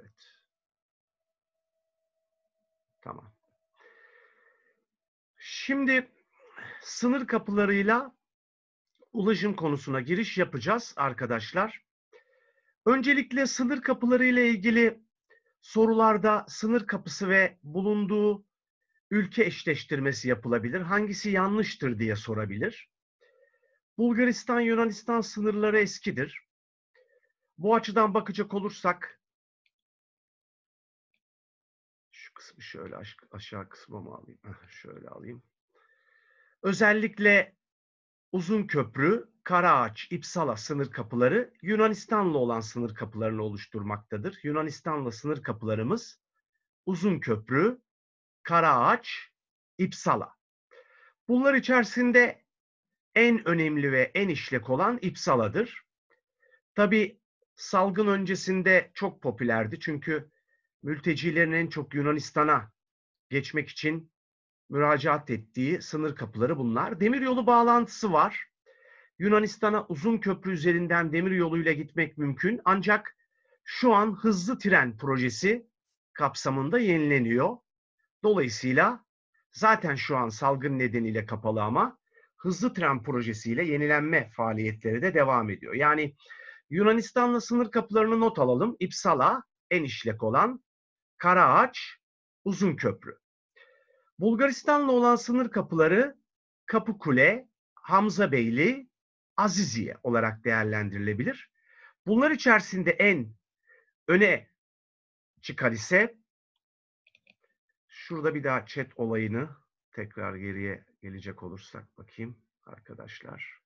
Evet. Tamam. Şimdi sınır kapılarıyla ulaşım konusuna giriş yapacağız arkadaşlar. Öncelikle sınır kapıları ile ilgili sorularda sınır kapısı ve bulunduğu ülke eşleştirmesi yapılabilir. Hangisi yanlıştır diye sorabilir. Bulgaristan-Yunanistan sınırları eskidir. Bu açıdan bakacak olursak kısmı şöyle aşağı kısma mı alayım? şöyle alayım. Özellikle Uzun Köprü, Karaağaç, İpsala sınır kapıları Yunanistan'la olan sınır kapılarını oluşturmaktadır. Yunanistan'la sınır kapılarımız Uzun Köprü, Karaağaç, İpsala. Bunlar içerisinde en önemli ve en işlek olan İpsala'dır. Tabi salgın öncesinde çok popülerdi çünkü mültecilerin en çok Yunanistan'a geçmek için müracaat ettiği sınır kapıları bunlar. Demiryolu bağlantısı var. Yunanistan'a uzun köprü üzerinden demir yoluyla gitmek mümkün. Ancak şu an hızlı tren projesi kapsamında yenileniyor. Dolayısıyla zaten şu an salgın nedeniyle kapalı ama hızlı tren projesiyle yenilenme faaliyetleri de devam ediyor. Yani Yunanistan'la sınır kapılarını not alalım. İpsala en işlek olan Karaağaç, Uzun Köprü. Bulgaristan'la olan sınır kapıları Hamza Beyli, Aziziye olarak değerlendirilebilir. Bunlar içerisinde en öne çıkar ise şurada bir daha chat olayını tekrar geriye gelecek olursak bakayım arkadaşlar.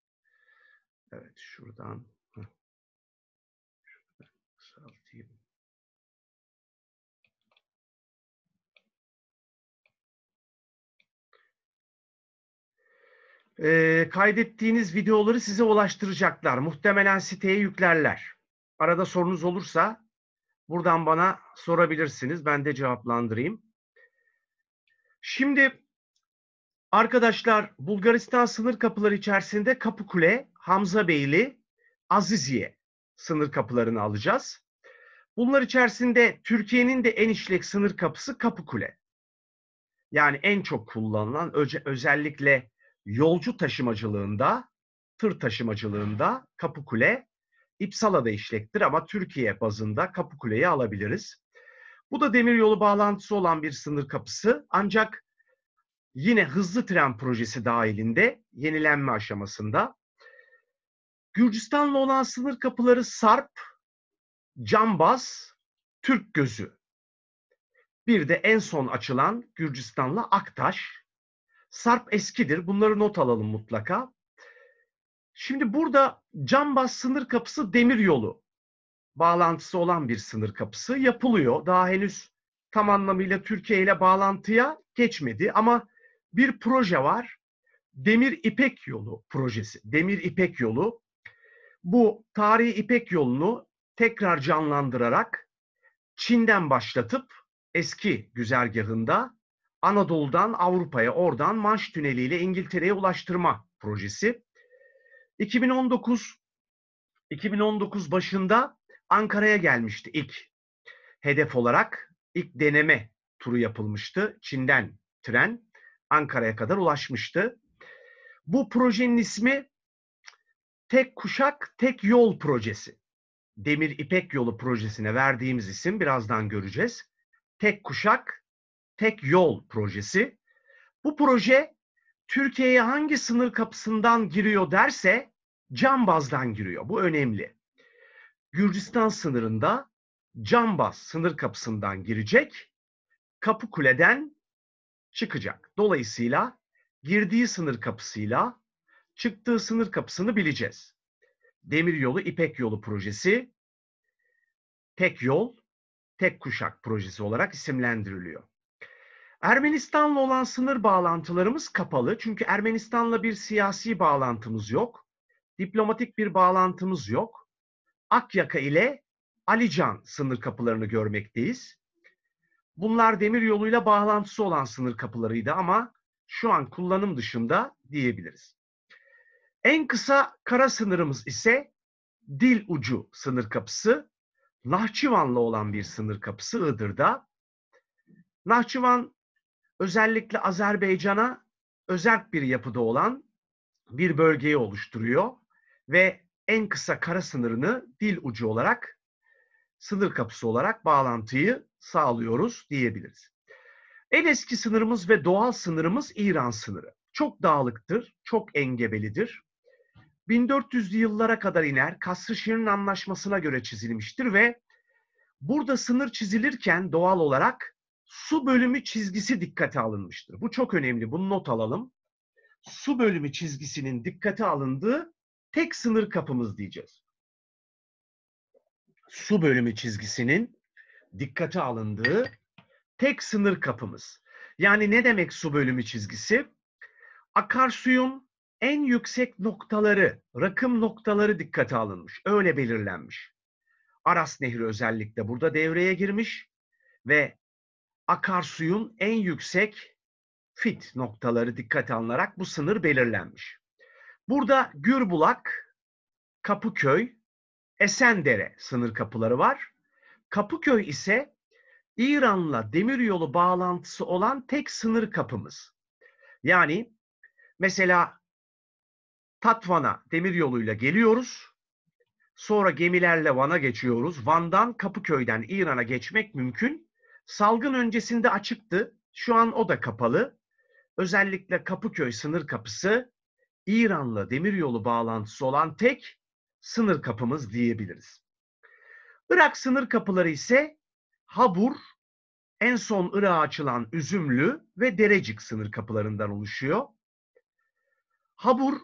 Evet şuradan. Şuradan kısaltayım. e, kaydettiğiniz videoları size ulaştıracaklar. Muhtemelen siteye yüklerler. Arada sorunuz olursa buradan bana sorabilirsiniz. Ben de cevaplandırayım. Şimdi arkadaşlar Bulgaristan sınır kapıları içerisinde Kapıkule, Hamza Beyli, Aziziye sınır kapılarını alacağız. Bunlar içerisinde Türkiye'nin de en işlek sınır kapısı Kapıkule. Yani en çok kullanılan özellikle yolcu taşımacılığında, tır taşımacılığında Kapıkule, İpsala'da işlektir ama Türkiye bazında Kapıkule'yi alabiliriz. Bu da demiryolu bağlantısı olan bir sınır kapısı ancak yine hızlı tren projesi dahilinde yenilenme aşamasında. Gürcistan'la olan sınır kapıları Sarp, Cambaz, Türk Gözü. Bir de en son açılan Gürcistan'la Aktaş. Sarp eskidir. Bunları not alalım mutlaka. Şimdi burada Cambaz sınır kapısı demir yolu bağlantısı olan bir sınır kapısı yapılıyor. Daha henüz tam anlamıyla Türkiye ile bağlantıya geçmedi ama bir proje var. Demir İpek Yolu projesi. Demir İpek Yolu bu tarihi İpek Yolu'nu tekrar canlandırarak Çin'den başlatıp eski güzergahında Anadolu'dan Avrupa'ya, oradan Manş tüneliyle İngiltere'ye ulaştırma projesi. 2019 2019 başında Ankara'ya gelmişti ilk hedef olarak. ilk deneme turu yapılmıştı. Çin'den tren Ankara'ya kadar ulaşmıştı. Bu projenin ismi Tek Kuşak Tek Yol Projesi. Demir İpek Yolu projesine verdiğimiz isim birazdan göreceğiz. Tek Kuşak Tek Yol projesi. Bu proje Türkiye'ye hangi sınır kapısından giriyor derse Cambaz'dan giriyor. Bu önemli. Gürcistan sınırında Cambaz sınır kapısından girecek, Kapıkule'den çıkacak. Dolayısıyla girdiği sınır kapısıyla çıktığı sınır kapısını bileceğiz. Demir Yolu İpek Yolu projesi tek yol, tek kuşak projesi olarak isimlendiriliyor. Ermenistan'la olan sınır bağlantılarımız kapalı. Çünkü Ermenistan'la bir siyasi bağlantımız yok. Diplomatik bir bağlantımız yok. Akyaka ile Alican sınır kapılarını görmekteyiz. Bunlar demir yoluyla bağlantısı olan sınır kapılarıydı ama şu an kullanım dışında diyebiliriz. En kısa kara sınırımız ise dil ucu sınır kapısı. Nahçıvan'la olan bir sınır kapısı Iğdır'da. Nahçıvan özellikle Azerbaycan'a özel bir yapıda olan bir bölgeyi oluşturuyor ve en kısa kara sınırını dil ucu olarak sınır kapısı olarak bağlantıyı sağlıyoruz diyebiliriz. En eski sınırımız ve doğal sınırımız İran sınırı. Çok dağlıktır, çok engebelidir. 1400'lü yıllara kadar iner Şirin anlaşmasına göre çizilmiştir ve burada sınır çizilirken doğal olarak Su bölümü çizgisi dikkate alınmıştır. Bu çok önemli. Bunu not alalım. Su bölümü çizgisinin dikkate alındığı tek sınır kapımız diyeceğiz. Su bölümü çizgisinin dikkate alındığı tek sınır kapımız. Yani ne demek su bölümü çizgisi? Akarsuyun en yüksek noktaları, rakım noktaları dikkate alınmış. Öyle belirlenmiş. Aras Nehri özellikle burada devreye girmiş ve akarsuyun en yüksek fit noktaları dikkate alınarak bu sınır belirlenmiş. Burada Gürbulak, Kapıköy, Esendere sınır kapıları var. Kapıköy ise İran'la demiryolu bağlantısı olan tek sınır kapımız. Yani mesela Tatvan'a demiryoluyla geliyoruz. Sonra gemilerle Van'a geçiyoruz. Van'dan Kapıköy'den İran'a geçmek mümkün. Salgın öncesinde açıktı. Şu an o da kapalı. Özellikle Kapıköy sınır kapısı İran'la demiryolu bağlantısı olan tek sınır kapımız diyebiliriz. Irak sınır kapıları ise Habur, en son Irak'a açılan Üzümlü ve Derecik sınır kapılarından oluşuyor. Habur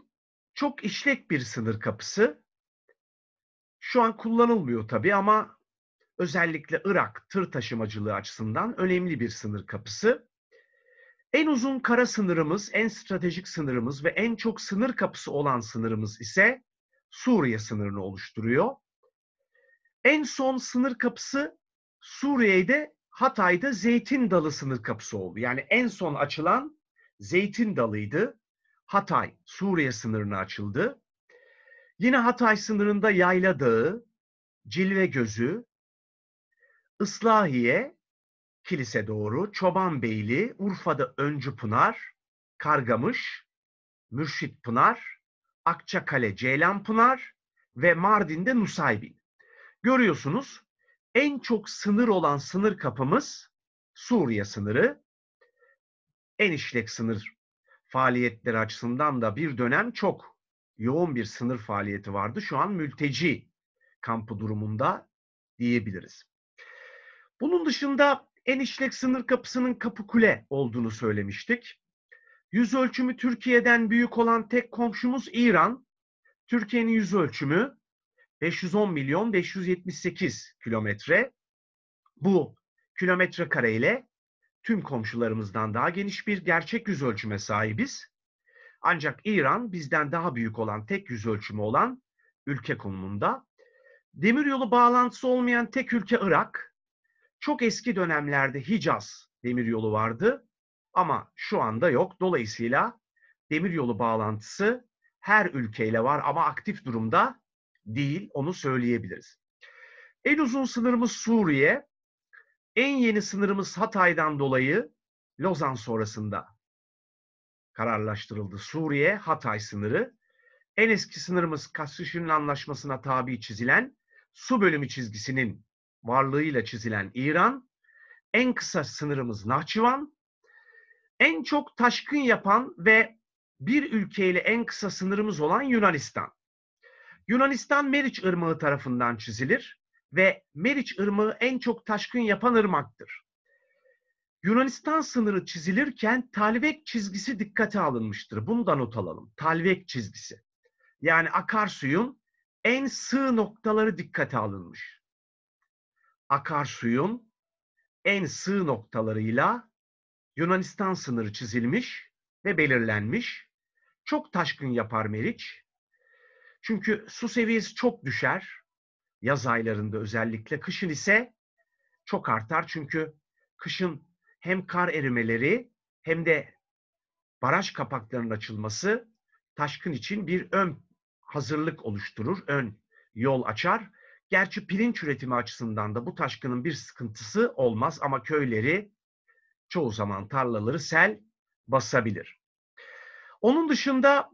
çok işlek bir sınır kapısı. Şu an kullanılmıyor tabii ama özellikle Irak tır taşımacılığı açısından önemli bir sınır kapısı. En uzun kara sınırımız, en stratejik sınırımız ve en çok sınır kapısı olan sınırımız ise Suriye sınırını oluşturuyor. En son sınır kapısı Suriye'de Hatay'da Zeytin Dalı sınır kapısı oldu. Yani en son açılan Zeytin Dalı'ydı. Hatay Suriye sınırına açıldı. Yine Hatay sınırında Yayla Dağı, Cilve Gözü, Islahiye, kilise doğru, Çobanbeyli, Urfa'da Öncü Pınar, Kargamış, Mürşit Pınar, Akçakale Ceylan Pınar ve Mardin'de Nusaybin. Görüyorsunuz en çok sınır olan sınır kapımız Suriye sınırı. En işlek sınır faaliyetleri açısından da bir dönem çok yoğun bir sınır faaliyeti vardı. Şu an mülteci kampı durumunda diyebiliriz. Bunun dışında en işlek sınır kapısının kapı kule olduğunu söylemiştik. Yüz ölçümü Türkiye'den büyük olan tek komşumuz İran. Türkiye'nin yüz ölçümü 510 milyon 578 kilometre. Bu kilometre kareyle tüm komşularımızdan daha geniş bir gerçek yüz ölçüme sahibiz. Ancak İran bizden daha büyük olan tek yüz ölçümü olan ülke konumunda. Demiryolu bağlantısı olmayan tek ülke Irak. Çok eski dönemlerde Hicaz demiryolu vardı ama şu anda yok. Dolayısıyla demiryolu bağlantısı her ülkeyle var ama aktif durumda değil onu söyleyebiliriz. En uzun sınırımız Suriye. En yeni sınırımız Hatay'dan dolayı Lozan sonrasında kararlaştırıldı. Suriye-Hatay sınırı. En eski sınırımız Kasışın'ın anlaşmasına tabi çizilen su bölümü çizgisinin varlığıyla çizilen İran, en kısa sınırımız Nahçıvan, en çok taşkın yapan ve bir ülkeyle en kısa sınırımız olan Yunanistan. Yunanistan Meriç Irmağı tarafından çizilir ve Meriç Irmağı en çok taşkın yapan ırmaktır. Yunanistan sınırı çizilirken talvek çizgisi dikkate alınmıştır. Bunu da not alalım. Talvek çizgisi. Yani akarsuyun en sığ noktaları dikkate alınmış akarsuyun en sığ noktalarıyla Yunanistan sınırı çizilmiş ve belirlenmiş. Çok taşkın yapar Meriç. Çünkü su seviyesi çok düşer. Yaz aylarında özellikle kışın ise çok artar. Çünkü kışın hem kar erimeleri hem de baraj kapaklarının açılması taşkın için bir ön hazırlık oluşturur, ön yol açar Gerçi pirinç üretimi açısından da bu taşkının bir sıkıntısı olmaz ama köyleri çoğu zaman tarlaları sel basabilir. Onun dışında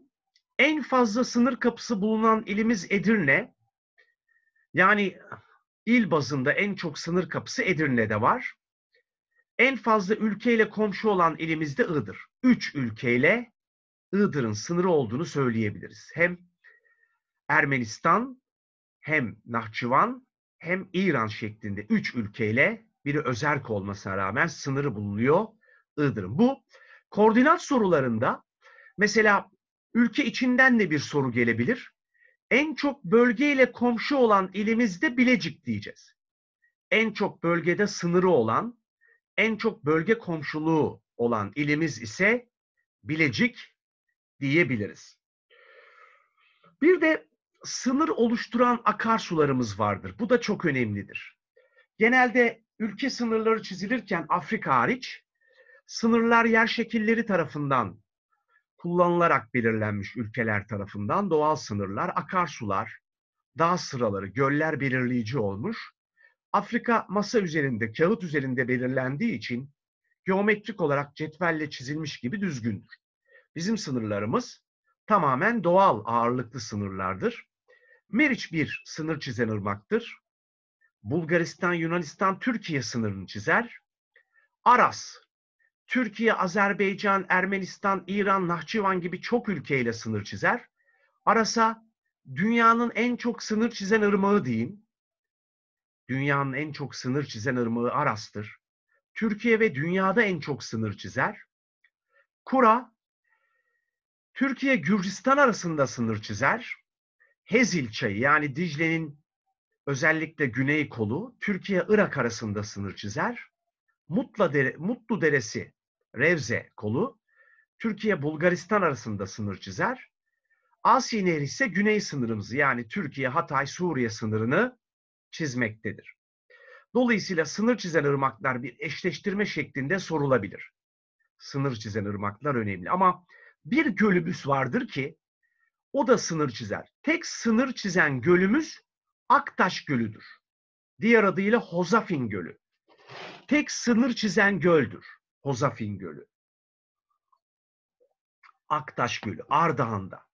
en fazla sınır kapısı bulunan ilimiz Edirne. Yani il bazında en çok sınır kapısı Edirne'de var. En fazla ülkeyle komşu olan ilimiz de Iğdır. Üç ülkeyle Iğdır'ın sınırı olduğunu söyleyebiliriz. Hem Ermenistan, hem Nahçıvan hem İran şeklinde üç ülkeyle biri özerk olmasına rağmen sınırı bulunuyor Iğdır'ın. Bu koordinat sorularında mesela ülke içinden de bir soru gelebilir. En çok bölgeyle komşu olan ilimizde Bilecik diyeceğiz. En çok bölgede sınırı olan, en çok bölge komşuluğu olan ilimiz ise Bilecik diyebiliriz. Bir de sınır oluşturan akarsularımız vardır. Bu da çok önemlidir. Genelde ülke sınırları çizilirken Afrika hariç sınırlar yer şekilleri tarafından kullanılarak belirlenmiş ülkeler tarafından doğal sınırlar, akarsular, dağ sıraları, göller belirleyici olmuş. Afrika masa üzerinde, kağıt üzerinde belirlendiği için geometrik olarak cetvelle çizilmiş gibi düzgündür. Bizim sınırlarımız tamamen doğal ağırlıklı sınırlardır. Meriç bir sınır çizen ırmaktır. Bulgaristan, Yunanistan, Türkiye sınırını çizer. Aras, Türkiye, Azerbaycan, Ermenistan, İran, Nahçıvan gibi çok ülkeyle sınır çizer. Aras'a dünyanın en çok sınır çizen ırmağı deyin. Dünyanın en çok sınır çizen ırmağı Aras'tır. Türkiye ve dünyada en çok sınır çizer. Kura, Türkiye-Gürcistan arasında sınır çizer. Hez ilçe yani Dicle'nin özellikle güney kolu Türkiye-Irak arasında sınır çizer. Mutla Dere, Mutlu Deresi, Revze kolu Türkiye-Bulgaristan arasında sınır çizer. Asi Nehri ise güney sınırımızı yani Türkiye-Hatay-Suriye sınırını çizmektedir. Dolayısıyla sınır çizen ırmaklar bir eşleştirme şeklinde sorulabilir. Sınır çizen ırmaklar önemli ama bir gölübüs vardır ki o da sınır çizer. Tek sınır çizen gölümüz Aktaş Gölü'dür. Diğer adıyla Hozafin Gölü. Tek sınır çizen göldür Hozafin Gölü. Aktaş Gölü, Ardahan'da.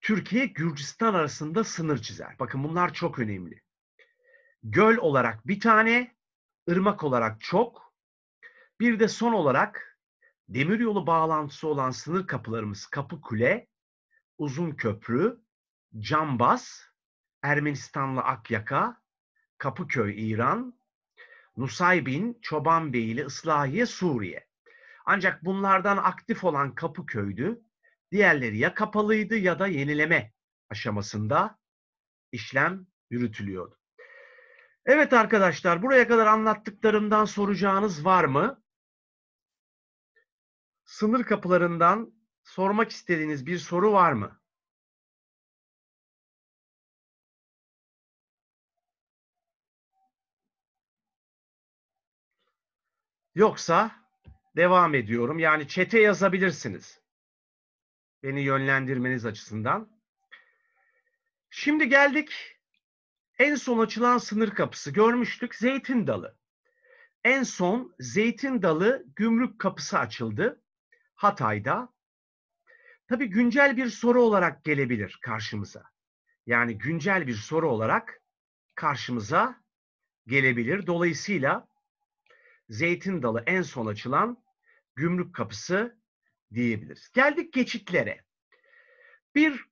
Türkiye Gürcistan arasında sınır çizer. Bakın bunlar çok önemli. Göl olarak bir tane, ırmak olarak çok. Bir de son olarak demiryolu bağlantısı olan sınır kapılarımız Kapı Kule Uzun Köprü, Cambaz, Ermenistanlı Akyaka, Kapıköy İran, Nusaybin, Çobanbeyli, Islahiye, Suriye. Ancak bunlardan aktif olan Kapıköy'dü. Diğerleri ya kapalıydı ya da yenileme aşamasında işlem yürütülüyordu. Evet arkadaşlar buraya kadar anlattıklarımdan soracağınız var mı? Sınır kapılarından sormak istediğiniz bir soru var mı? Yoksa devam ediyorum. Yani çete yazabilirsiniz. Beni yönlendirmeniz açısından. Şimdi geldik en son açılan sınır kapısı. Görmüştük zeytin dalı. En son zeytin dalı gümrük kapısı açıldı Hatay'da. Tabii güncel bir soru olarak gelebilir karşımıza. Yani güncel bir soru olarak karşımıza gelebilir. Dolayısıyla zeytin dalı en son açılan gümrük kapısı diyebiliriz. Geldik geçitlere. Bir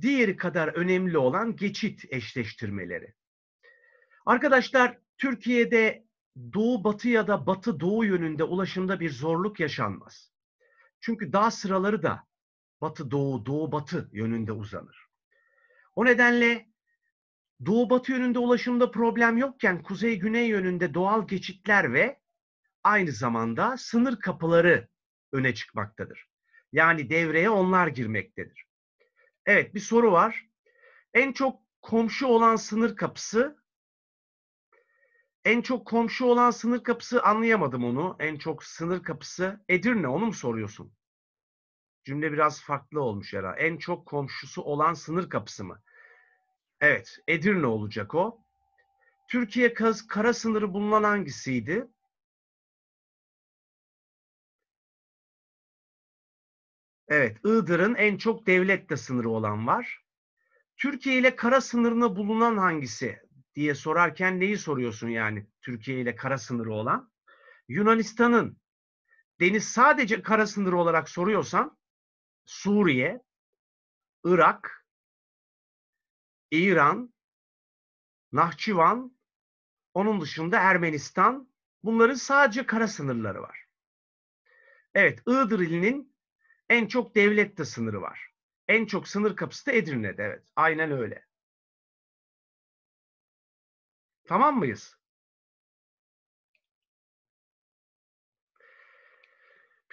diğeri kadar önemli olan geçit eşleştirmeleri. Arkadaşlar Türkiye'de doğu batı ya da batı doğu yönünde ulaşımda bir zorluk yaşanmaz. Çünkü dağ sıraları da batı doğu, doğu batı yönünde uzanır. O nedenle doğu batı yönünde ulaşımda problem yokken kuzey güney yönünde doğal geçitler ve aynı zamanda sınır kapıları öne çıkmaktadır. Yani devreye onlar girmektedir. Evet bir soru var. En çok komşu olan sınır kapısı en çok komşu olan sınır kapısı anlayamadım onu. En çok sınır kapısı Edirne onu mu soruyorsun? Cümle biraz farklı olmuş herhalde. En çok komşusu olan sınır kapısı mı? Evet, Edirne olacak o. Türkiye kara sınırı bulunan hangisiydi? Evet, Iğdır'ın en çok devletle sınırı olan var. Türkiye ile kara sınırına bulunan hangisi diye sorarken neyi soruyorsun yani Türkiye ile kara sınırı olan? Yunanistan'ın deniz sadece kara sınırı olarak soruyorsan Suriye, Irak, İran, Nahçıvan, onun dışında Ermenistan. Bunların sadece kara sınırları var. Evet, Iğdır ilinin en çok devlette de sınırı var. En çok sınır kapısı da Edirne'de evet. Aynen öyle. Tamam mıyız?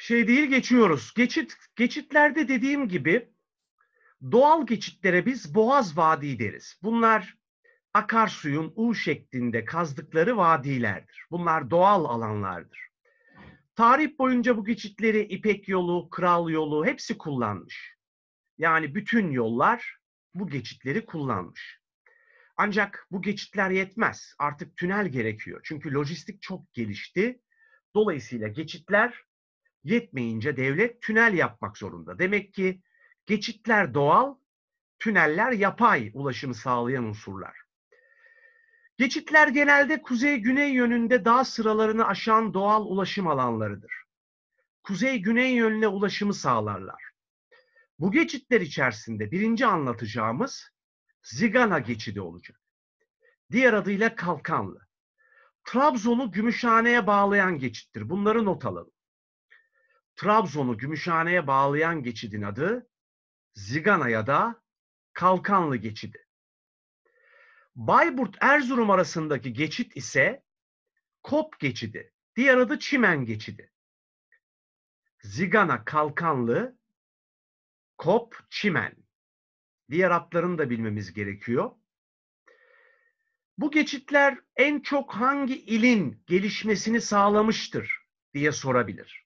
şey değil geçiyoruz. Geçit geçitlerde dediğim gibi doğal geçitlere biz Boğaz Vadii deriz. Bunlar akarsuyun U şeklinde kazdıkları vadilerdir. Bunlar doğal alanlardır. Tarih boyunca bu geçitleri İpek yolu, Kral yolu hepsi kullanmış. Yani bütün yollar bu geçitleri kullanmış. Ancak bu geçitler yetmez. Artık tünel gerekiyor. Çünkü lojistik çok gelişti. Dolayısıyla geçitler yetmeyince devlet tünel yapmak zorunda. Demek ki geçitler doğal, tüneller yapay ulaşımı sağlayan unsurlar. Geçitler genelde kuzey-güney yönünde dağ sıralarını aşan doğal ulaşım alanlarıdır. Kuzey-güney yönüne ulaşımı sağlarlar. Bu geçitler içerisinde birinci anlatacağımız Zigana geçidi olacak. Diğer adıyla Kalkanlı. Trabzon'u Gümüşhane'ye bağlayan geçittir. Bunları not alalım. Trabzon'u Gümüşhane'ye bağlayan geçidin adı Zigana ya da Kalkanlı geçidi. Bayburt-Erzurum arasındaki geçit ise Kop geçidi. Diğer adı Çimen geçidi. Zigana Kalkanlı, Kop Çimen. Diğer adlarını da bilmemiz gerekiyor. Bu geçitler en çok hangi ilin gelişmesini sağlamıştır diye sorabilir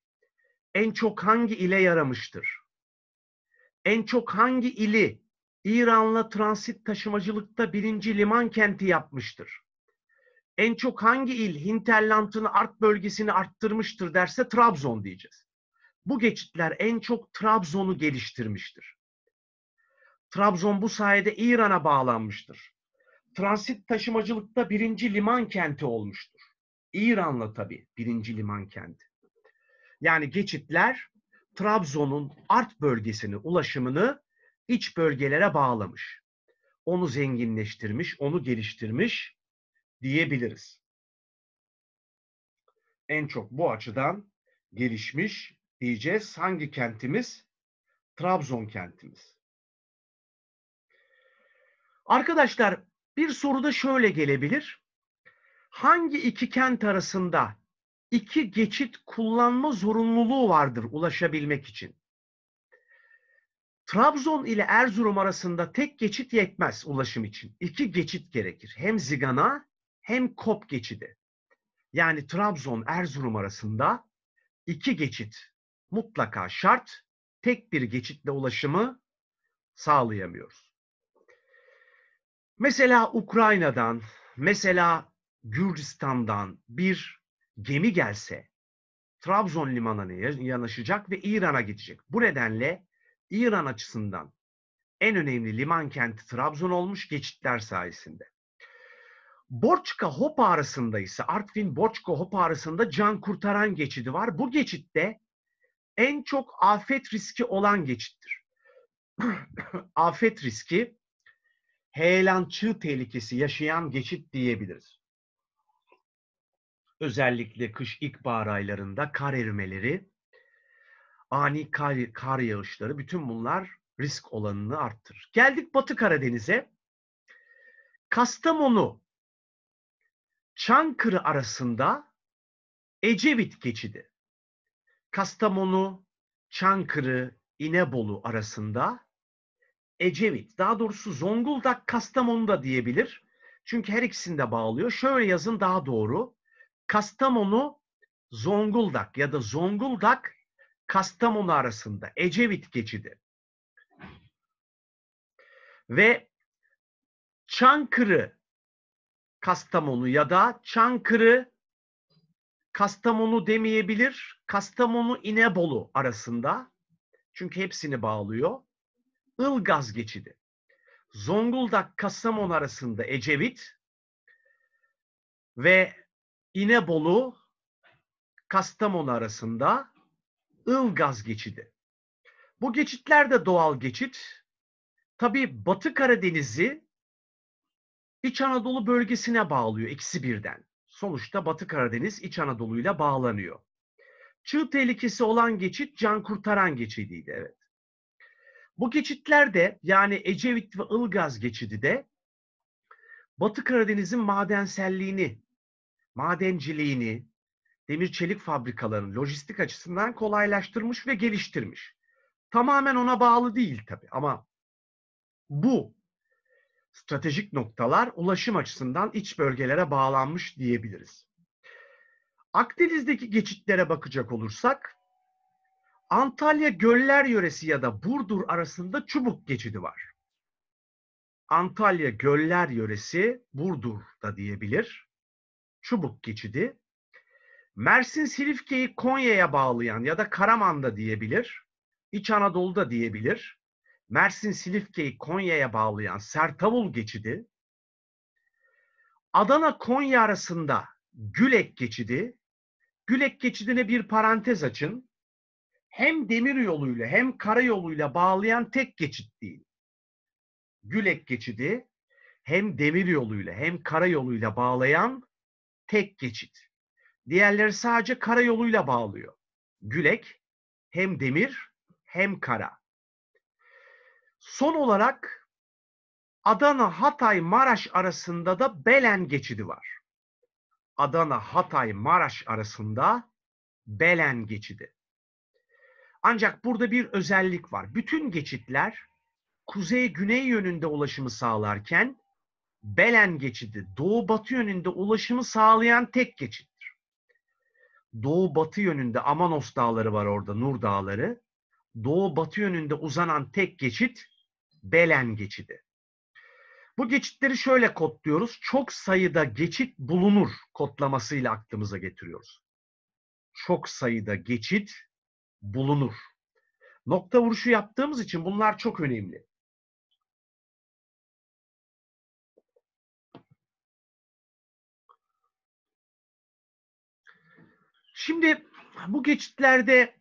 en çok hangi ile yaramıştır? En çok hangi ili İran'la transit taşımacılıkta birinci liman kenti yapmıştır? En çok hangi il hinterlandını art bölgesini arttırmıştır derse Trabzon diyeceğiz. Bu geçitler en çok Trabzon'u geliştirmiştir. Trabzon bu sayede İran'a bağlanmıştır. Transit taşımacılıkta birinci liman kenti olmuştur. İran'la tabii birinci liman kenti yani geçitler Trabzon'un art bölgesini ulaşımını iç bölgelere bağlamış. Onu zenginleştirmiş, onu geliştirmiş diyebiliriz. En çok bu açıdan gelişmiş diyeceğiz. Hangi kentimiz? Trabzon kentimiz. Arkadaşlar bir soru da şöyle gelebilir. Hangi iki kent arasında iki geçit kullanma zorunluluğu vardır ulaşabilmek için. Trabzon ile Erzurum arasında tek geçit yetmez ulaşım için. İki geçit gerekir. Hem Zigana hem Kop geçidi. Yani Trabzon Erzurum arasında iki geçit mutlaka şart. Tek bir geçitle ulaşımı sağlayamıyoruz. Mesela Ukrayna'dan, mesela Gürcistan'dan bir gemi gelse Trabzon limanına yanaşacak ve İran'a gidecek. Bu nedenle İran açısından en önemli liman kenti Trabzon olmuş geçitler sayesinde. Borçka Hop arasında ise Artvin Borçka Hop arasında can kurtaran geçidi var. Bu geçitte en çok afet riski olan geçittir. afet riski heyelan çığ tehlikesi yaşayan geçit diyebiliriz özellikle kış ilkbahar aylarında kar erimeleri, ani kar, kar yağışları bütün bunlar risk olanını arttırır. Geldik Batı Karadeniz'e. Kastamonu Çankırı arasında Ecevit geçidi. Kastamonu, Çankırı, İnebolu arasında Ecevit. Daha doğrusu Zonguldak Kastamonu da diyebilir. Çünkü her ikisini de bağlıyor. Şöyle yazın daha doğru. Kastamonu Zonguldak ya da Zonguldak Kastamonu arasında Ecevit geçidi. Ve Çankırı Kastamonu ya da Çankırı Kastamonu demeyebilir. Kastamonu İnebolu arasında. Çünkü hepsini bağlıyor. Ilgaz geçidi. Zonguldak Kastamonu arasında Ecevit ve İnebolu Kastamonu arasında Ilgaz geçidi. Bu geçitler de doğal geçit. Tabi Batı Karadeniz'i İç Anadolu bölgesine bağlıyor eksi birden. Sonuçta Batı Karadeniz İç Anadolu'yla bağlanıyor. Çığ tehlikesi olan geçit can kurtaran geçidiydi evet. Bu geçitlerde yani Ecevit ve Ilgaz geçidi de Batı Karadeniz'in madenselliğini madenciliğini, demir çelik fabrikalarını lojistik açısından kolaylaştırmış ve geliştirmiş. Tamamen ona bağlı değil tabii ama bu stratejik noktalar ulaşım açısından iç bölgelere bağlanmış diyebiliriz. Akdeniz'deki geçitlere bakacak olursak Antalya Göller yöresi ya da Burdur arasında çubuk geçidi var. Antalya Göller yöresi Burdur'da diyebilir. Çubuk geçidi. Mersin Silifke'yi Konya'ya bağlayan ya da Karaman'da diyebilir, İç Anadolu'da diyebilir. Mersin Silifke'yi Konya'ya bağlayan Sertavul geçidi. Adana-Konya arasında Gülek geçidi. Gülek geçidine bir parantez açın. Hem demir yoluyla hem karayoluyla bağlayan tek geçit değil. Gülek geçidi hem demir yoluyla hem karayoluyla bağlayan tek geçit. Diğerleri sadece karayoluyla bağlıyor. Gülek hem demir hem kara. Son olarak Adana, Hatay, Maraş arasında da Belen geçidi var. Adana, Hatay, Maraş arasında Belen geçidi. Ancak burada bir özellik var. Bütün geçitler kuzey-güney yönünde ulaşımı sağlarken Belen geçidi doğu batı yönünde ulaşımı sağlayan tek geçittir. Doğu batı yönünde Amanos dağları var orada Nur dağları. Doğu batı yönünde uzanan tek geçit Belen geçidi. Bu geçitleri şöyle kodluyoruz. Çok sayıda geçit bulunur kodlamasıyla aklımıza getiriyoruz. Çok sayıda geçit bulunur. Nokta vuruşu yaptığımız için bunlar çok önemli. Şimdi bu geçitlerde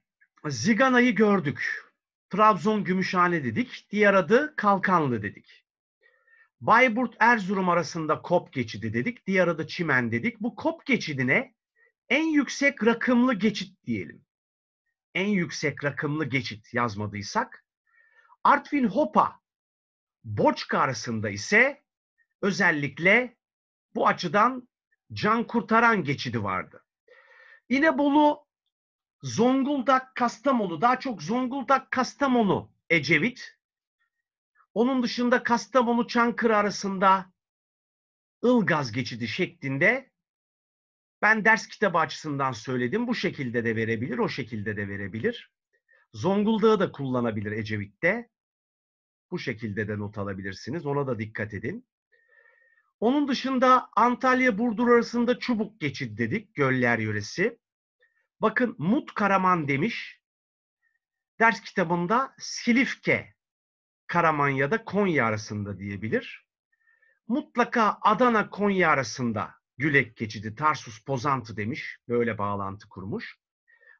Zigana'yı gördük. Trabzon Gümüşhane dedik. Diğer adı Kalkanlı dedik. Bayburt Erzurum arasında Kop geçidi dedik. Diğer adı Çimen dedik. Bu Kop geçidine en yüksek rakımlı geçit diyelim. En yüksek rakımlı geçit yazmadıysak. Artvin Hopa Boçka arasında ise özellikle bu açıdan can kurtaran geçidi vardı. Yine Bolu, Zonguldak, Kastamonu. Daha çok Zonguldak, Kastamonu Ecevit. Onun dışında Kastamonu, Çankırı arasında Ilgaz geçidi şeklinde ben ders kitabı açısından söyledim. Bu şekilde de verebilir, o şekilde de verebilir. Zonguldak'ı da kullanabilir Ecevit'te. Bu şekilde de not alabilirsiniz. Ona da dikkat edin. Onun dışında Antalya-Burdur arasında çubuk geçit dedik. Göller yöresi. Bakın Mut Karaman demiş. Ders kitabında Silifke Karaman ya da Konya arasında diyebilir. Mutlaka Adana-Konya arasında Gülek geçidi, Tarsus-Pozantı demiş. Böyle bağlantı kurmuş.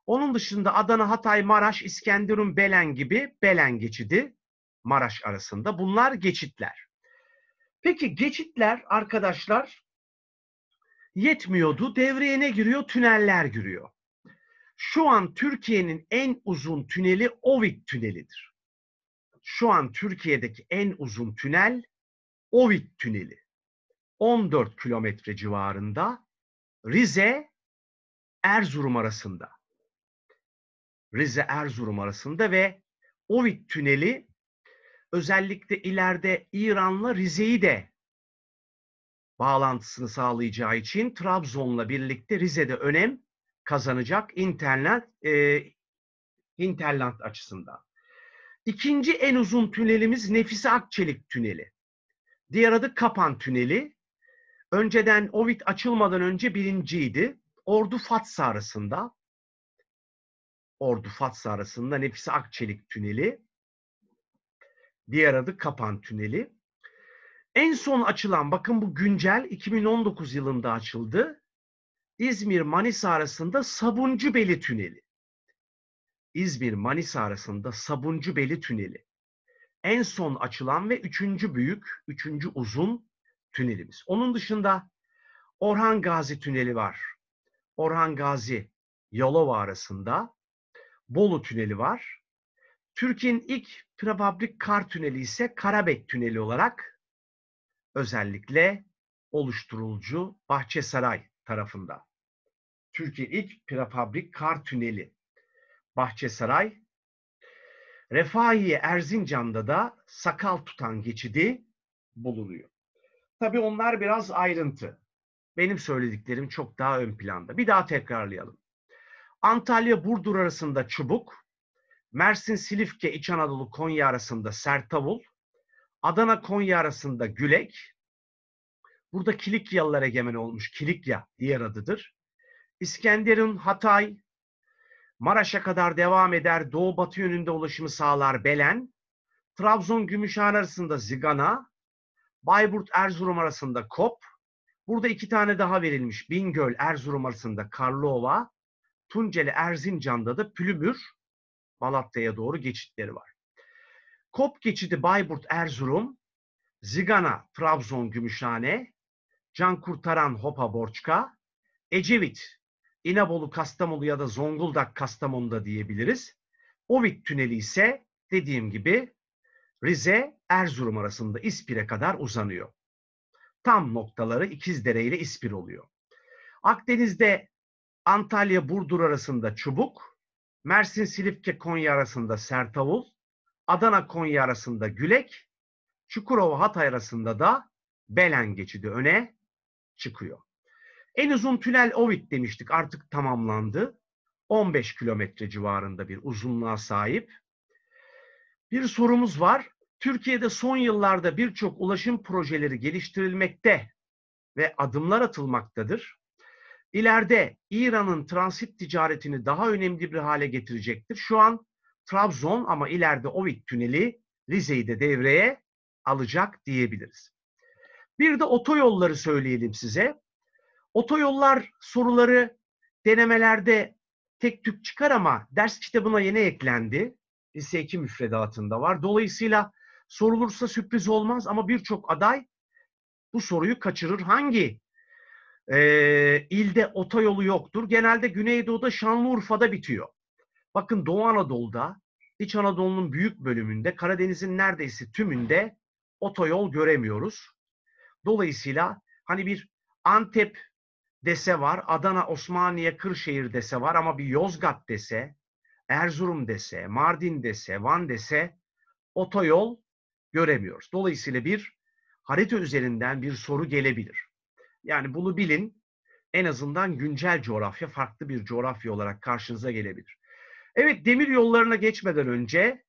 Onun dışında Adana, Hatay, Maraş, İskenderun, Belen gibi Belen geçidi Maraş arasında. Bunlar geçitler. Peki geçitler arkadaşlar yetmiyordu. Devreye ne giriyor? Tüneller giriyor. Şu an Türkiye'nin en uzun tüneli Ovik tünelidir. Şu an Türkiye'deki en uzun tünel Ovik tüneli. 14 kilometre civarında Rize Erzurum arasında. Rize Erzurum arasında ve Ovik tüneli özellikle ileride İran'la Rize'yi de bağlantısını sağlayacağı için Trabzon'la birlikte Rize'de önem kazanacak internet e, interland açısından. İkinci en uzun tünelimiz Nefise Akçelik Tüneli. Diğer adı Kapan Tüneli. Önceden Ovid açılmadan önce birinciydi. Ordu Fatsa arasında. Ordu Fatsa arasında Nefise Akçelik Tüneli. Diğer adı Kapan Tüneli. En son açılan, bakın bu güncel 2019 yılında açıldı. İzmir-Manisa arasında Sabuncubeli Tüneli. İzmir-Manisa arasında Sabuncubeli Tüneli. En son açılan ve üçüncü büyük, üçüncü uzun tünelimiz. Onun dışında Orhan Gazi Tüneli var. Orhan Gazi Yalova arasında Bolu Tüneli var. Türkiye'nin ilk Prefabrik kar tüneli ise Karabek tüneli olarak özellikle oluşturulucu Bahçesaray tarafında. Türkiye ilk prefabrik kar tüneli Bahçesaray. Refahiye Erzincan'da da sakal tutan geçidi bulunuyor. Tabii onlar biraz ayrıntı. Benim söylediklerim çok daha ön planda. Bir daha tekrarlayalım. Antalya Burdur arasında Çubuk, Mersin Silifke İç Anadolu Konya arasında Sertavul, Adana Konya arasında Gülek, burada Kilikyalılar egemen olmuş Kilikya diğer adıdır. İskenderun Hatay, Maraş'a kadar devam eder, doğu batı yönünde ulaşımı sağlar Belen, Trabzon Gümüşhane arasında Zigana, Bayburt Erzurum arasında Kop, burada iki tane daha verilmiş Bingöl Erzurum arasında Karlova, Tunceli Erzincan'da da Pülümür, Malatya'ya doğru geçitleri var. Kop geçidi Bayburt Erzurum, Zigana Trabzon Gümüşhane, Can Kurtaran Hopa Borçka, Ecevit İnebolu Kastamonu ya da Zonguldak Kastamonu'da diyebiliriz. Ovit Tüneli ise dediğim gibi Rize Erzurum arasında İspir'e kadar uzanıyor. Tam noktaları İkizdere ile İspir oluyor. Akdeniz'de Antalya Burdur arasında Çubuk, Mersin Silifke Konya arasında Sertavul, Adana Konya arasında Gülek, Çukurova Hatay arasında da Belen geçidi öne çıkıyor. En uzun tünel ovit demiştik artık tamamlandı. 15 kilometre civarında bir uzunluğa sahip. Bir sorumuz var. Türkiye'de son yıllarda birçok ulaşım projeleri geliştirilmekte ve adımlar atılmaktadır ileride İran'ın transit ticaretini daha önemli bir hale getirecektir. Şu an Trabzon ama ileride Ovik Tüneli Rize'yi de devreye alacak diyebiliriz. Bir de otoyolları söyleyelim size. Otoyollar soruları denemelerde tek tük çıkar ama ders kitabına yeni eklendi. Lise 2 müfredatında var. Dolayısıyla sorulursa sürpriz olmaz ama birçok aday bu soruyu kaçırır. Hangi e, ilde otoyolu yoktur. Genelde Güneydoğu'da Şanlıurfa'da bitiyor. Bakın Doğu Anadolu'da, İç Anadolu'nun büyük bölümünde, Karadeniz'in neredeyse tümünde otoyol göremiyoruz. Dolayısıyla hani bir Antep dese var, Adana, Osmaniye, Kırşehir dese var ama bir Yozgat dese, Erzurum dese, Mardin dese, Van dese otoyol göremiyoruz. Dolayısıyla bir harita üzerinden bir soru gelebilir. Yani bunu bilin. En azından güncel coğrafya farklı bir coğrafya olarak karşınıza gelebilir. Evet demir yollarına geçmeden önce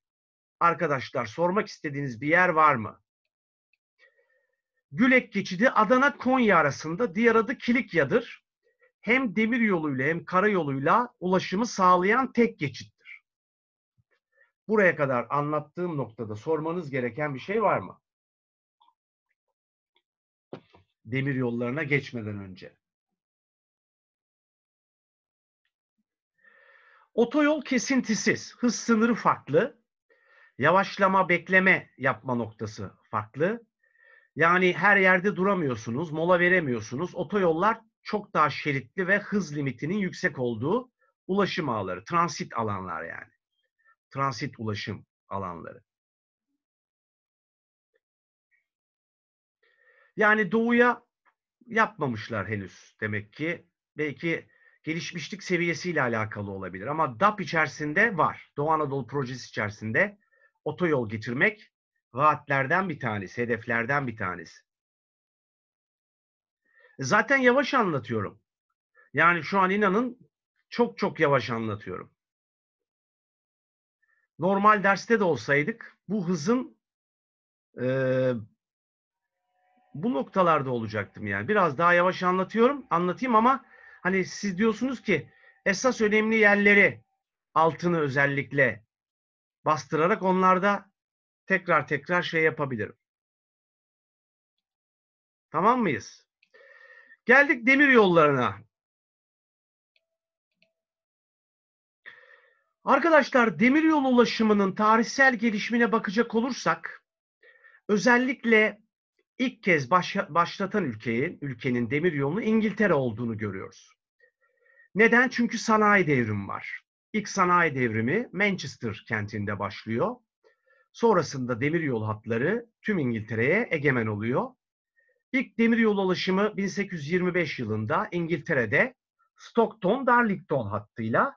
arkadaşlar sormak istediğiniz bir yer var mı? Gülek geçidi Adana-Konya arasında diğer adı Kilikya'dır. Hem demir yoluyla hem karayoluyla ulaşımı sağlayan tek geçittir. Buraya kadar anlattığım noktada sormanız gereken bir şey var mı? demir yollarına geçmeden önce. Otoyol kesintisiz, hız sınırı farklı, yavaşlama, bekleme yapma noktası farklı. Yani her yerde duramıyorsunuz, mola veremiyorsunuz. Otoyollar çok daha şeritli ve hız limitinin yüksek olduğu ulaşım ağları, transit alanlar yani. Transit ulaşım alanları. Yani doğuya yapmamışlar henüz demek ki. Belki gelişmişlik seviyesiyle alakalı olabilir. Ama DAP içerisinde var. Doğu Anadolu projesi içerisinde otoyol getirmek vaatlerden bir tanesi, hedeflerden bir tanesi. Zaten yavaş anlatıyorum. Yani şu an inanın çok çok yavaş anlatıyorum. Normal derste de olsaydık bu hızın e, bu noktalarda olacaktım yani. Biraz daha yavaş anlatıyorum, anlatayım ama hani siz diyorsunuz ki esas önemli yerleri altını özellikle bastırarak onlarda tekrar tekrar şey yapabilirim. Tamam mıyız? Geldik demir yollarına. Arkadaşlar demir yolu ulaşımının tarihsel gelişimine bakacak olursak özellikle ilk kez baş, başlatan ülkenin, ülkenin demir yolunu İngiltere olduğunu görüyoruz. Neden? Çünkü sanayi devrimi var. İlk sanayi devrimi Manchester kentinde başlıyor. Sonrasında demir yol hatları tüm İngiltere'ye egemen oluyor. İlk demir yol ulaşımı 1825 yılında İngiltere'de Stockton-Darlington hattıyla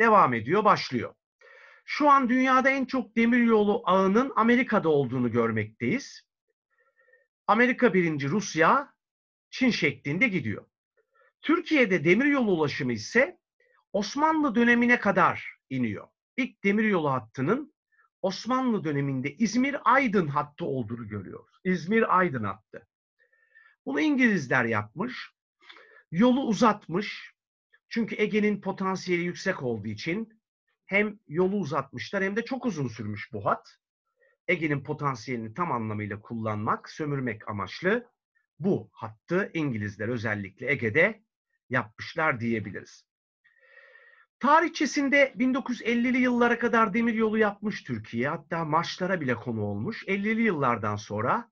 devam ediyor, başlıyor. Şu an dünyada en çok demir yolu ağının Amerika'da olduğunu görmekteyiz. Amerika birinci Rusya, Çin şeklinde gidiyor. Türkiye'de demiryolu ulaşımı ise Osmanlı dönemine kadar iniyor. İlk demiryolu hattının Osmanlı döneminde İzmir-Aydın hattı olduğunu görüyoruz. İzmir-Aydın hattı. Bunu İngilizler yapmış. Yolu uzatmış. Çünkü Ege'nin potansiyeli yüksek olduğu için hem yolu uzatmışlar hem de çok uzun sürmüş bu hat. Ege'nin potansiyelini tam anlamıyla kullanmak, sömürmek amaçlı bu hattı İngilizler özellikle Ege'de yapmışlar diyebiliriz. Tarihçesinde 1950'li yıllara kadar demiryolu yapmış Türkiye. Hatta maçlara bile konu olmuş. 50'li yıllardan sonra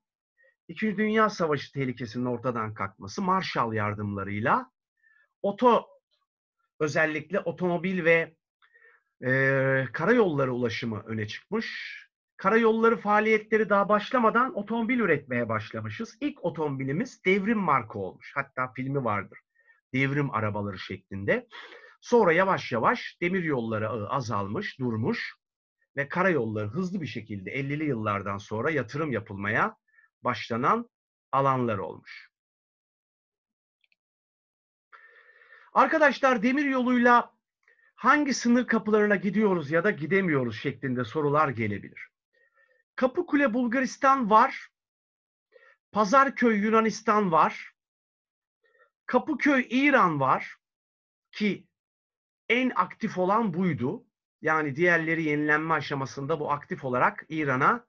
İkinci Dünya Savaşı tehlikesinin ortadan kalkması Marshall yardımlarıyla oto özellikle otomobil ve e, karayolları ulaşımı öne çıkmış karayolları faaliyetleri daha başlamadan otomobil üretmeye başlamışız. İlk otomobilimiz devrim marka olmuş. Hatta filmi vardır. Devrim arabaları şeklinde. Sonra yavaş yavaş demir yolları azalmış, durmuş ve karayolları hızlı bir şekilde 50'li yıllardan sonra yatırım yapılmaya başlanan alanlar olmuş. Arkadaşlar demir yoluyla hangi sınır kapılarına gidiyoruz ya da gidemiyoruz şeklinde sorular gelebilir. Kapıkule Bulgaristan var. Pazarköy Yunanistan var. Kapıköy İran var ki en aktif olan buydu. Yani diğerleri yenilenme aşamasında bu aktif olarak İran'a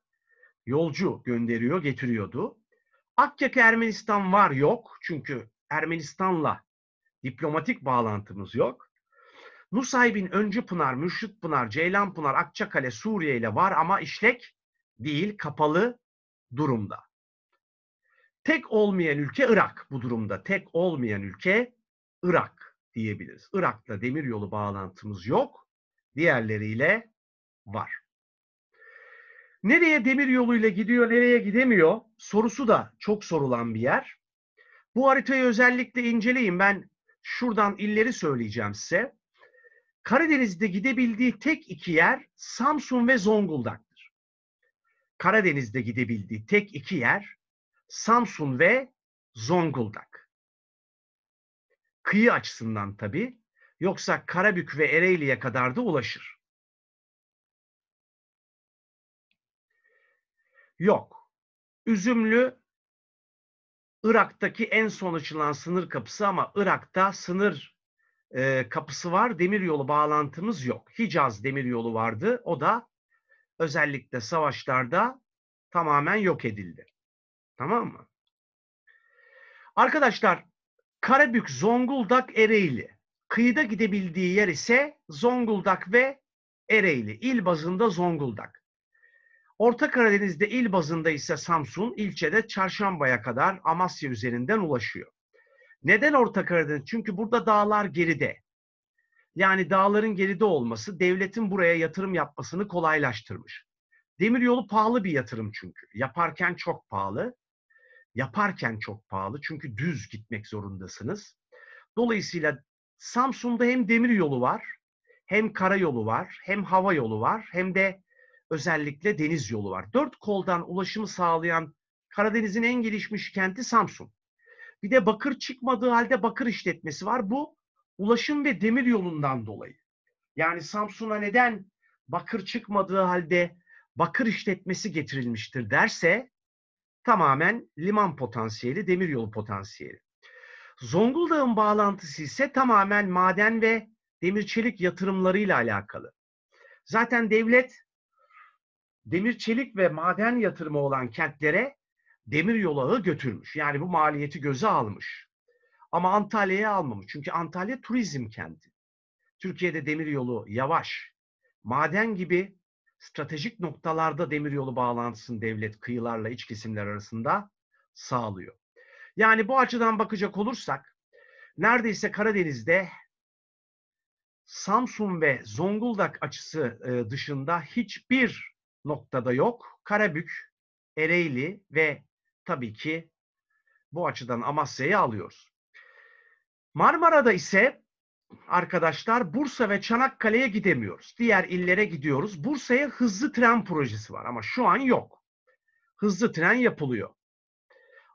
yolcu gönderiyor, getiriyordu. Akyaka Ermenistan var yok çünkü Ermenistan'la diplomatik bağlantımız yok. Nusaybin Öncü Pınar, Mürşit Pınar, Ceylan Pınar, Akçakale Suriye ile var ama işlek değil, kapalı durumda. Tek olmayan ülke Irak bu durumda. Tek olmayan ülke Irak diyebiliriz. Irak'la demiryolu bağlantımız yok. Diğerleriyle var. Nereye demir yoluyla gidiyor, nereye gidemiyor sorusu da çok sorulan bir yer. Bu haritayı özellikle inceleyin. Ben şuradan illeri söyleyeceğim size. Karadeniz'de gidebildiği tek iki yer Samsun ve Zonguldak. Karadeniz'de gidebildiği tek iki yer Samsun ve Zonguldak. Kıyı açısından tabi. Yoksa Karabük ve Ereğli'ye kadar da ulaşır. Yok. Üzümlü Irak'taki en son açılan sınır kapısı ama Irak'ta sınır e, kapısı var. Demiryolu bağlantımız yok. Hicaz demiryolu vardı. O da özellikle savaşlarda tamamen yok edildi. Tamam mı? Arkadaşlar Karabük, Zonguldak, Ereğli. Kıyıda gidebildiği yer ise Zonguldak ve Ereğli. İl bazında Zonguldak. Orta Karadeniz'de il bazında ise Samsun, ilçede Çarşamba'ya kadar Amasya üzerinden ulaşıyor. Neden Orta Karadeniz? Çünkü burada dağlar geride. Yani dağların geride olması devletin buraya yatırım yapmasını kolaylaştırmış. Demiryolu pahalı bir yatırım çünkü. Yaparken çok pahalı. Yaparken çok pahalı çünkü düz gitmek zorundasınız. Dolayısıyla Samsun'da hem demir yolu var, hem karayolu var, hem hava yolu var, hem de özellikle deniz yolu var. Dört koldan ulaşımı sağlayan Karadeniz'in en gelişmiş kenti Samsun. Bir de bakır çıkmadığı halde bakır işletmesi var. Bu ulaşım ve demir yolundan dolayı. Yani Samsun'a neden bakır çıkmadığı halde bakır işletmesi getirilmiştir derse tamamen liman potansiyeli, demir yolu potansiyeli. Zonguldak'ın bağlantısı ise tamamen maden ve demir çelik yatırımlarıyla alakalı. Zaten devlet demir çelik ve maden yatırımı olan kentlere demir yolağı götürmüş. Yani bu maliyeti göze almış. Ama Antalya'ya almamış. Çünkü Antalya turizm kenti. Türkiye'de demiryolu yavaş. Maden gibi stratejik noktalarda demiryolu bağlantısını devlet kıyılarla iç kesimler arasında sağlıyor. Yani bu açıdan bakacak olursak neredeyse Karadeniz'de Samsun ve Zonguldak açısı e, dışında hiçbir noktada yok. Karabük, Ereğli ve tabii ki bu açıdan Amasya'yı alıyoruz. Marmara'da ise arkadaşlar Bursa ve Çanakkale'ye gidemiyoruz. Diğer illere gidiyoruz. Bursa'ya hızlı tren projesi var ama şu an yok. Hızlı tren yapılıyor.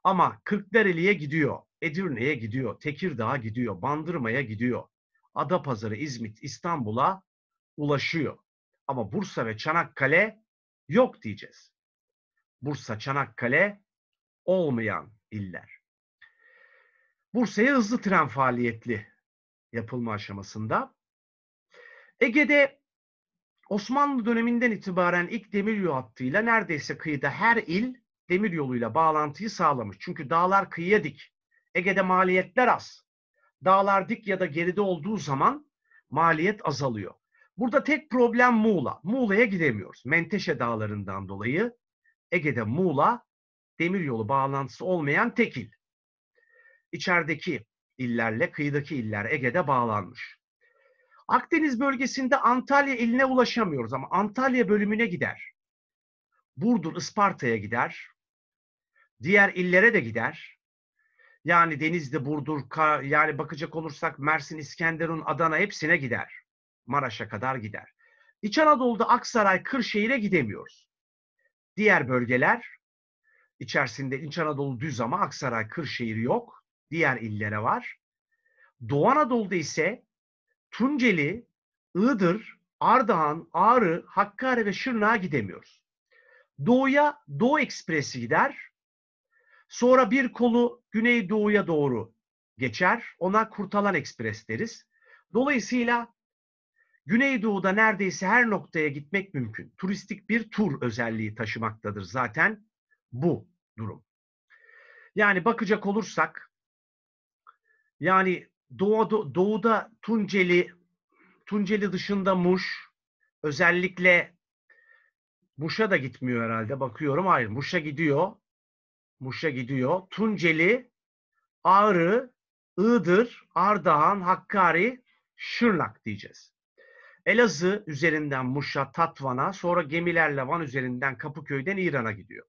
Ama Kırklareli'ye gidiyor, Edirne'ye gidiyor, Tekirdağ'a gidiyor, Bandırma'ya gidiyor. Adapazarı, İzmit, İstanbul'a ulaşıyor. Ama Bursa ve Çanakkale yok diyeceğiz. Bursa, Çanakkale olmayan iller. Bursa'ya hızlı tren faaliyetli yapılma aşamasında. Ege'de Osmanlı döneminden itibaren ilk demiryolu hattıyla neredeyse kıyıda her il demiryoluyla bağlantıyı sağlamış. Çünkü dağlar kıyıya dik. Ege'de maliyetler az. Dağlar dik ya da geride olduğu zaman maliyet azalıyor. Burada tek problem Muğla. Muğla'ya gidemiyoruz. Menteşe dağlarından dolayı Ege'de Muğla demiryolu bağlantısı olmayan tek il içerideki illerle kıyıdaki iller Ege'de bağlanmış. Akdeniz bölgesinde Antalya iline ulaşamıyoruz ama Antalya bölümüne gider. Burdur, Isparta'ya gider. Diğer illere de gider. Yani Denizli, Burdur, yani bakacak olursak Mersin, İskenderun, Adana hepsine gider. Maraş'a kadar gider. İç Anadolu'da Aksaray, Kırşehir'e gidemiyoruz. Diğer bölgeler içerisinde İç Anadolu düz ama Aksaray, Kırşehir yok diğer illere var. Doğu Anadolu'da ise Tunceli, Iğdır, Ardahan, Ağrı, Hakkari ve Şırnak'a gidemiyoruz. Doğuya Doğu Ekspresi gider. Sonra bir kolu Güneydoğu'ya doğru geçer. Ona Kurtalan Ekspres deriz. Dolayısıyla Güneydoğu'da neredeyse her noktaya gitmek mümkün. Turistik bir tur özelliği taşımaktadır zaten bu durum. Yani bakacak olursak yani doğu, doğuda Tunceli, Tunceli dışında Muş, özellikle Muş'a da gitmiyor herhalde bakıyorum. Hayır Muş'a gidiyor. Muş'a gidiyor. Tunceli, Ağrı, Iğdır, Ardahan, Hakkari, Şırnak diyeceğiz. Elazığ üzerinden Muş'a, Tatvan'a, sonra gemilerle Van üzerinden Kapıköy'den İran'a gidiyor.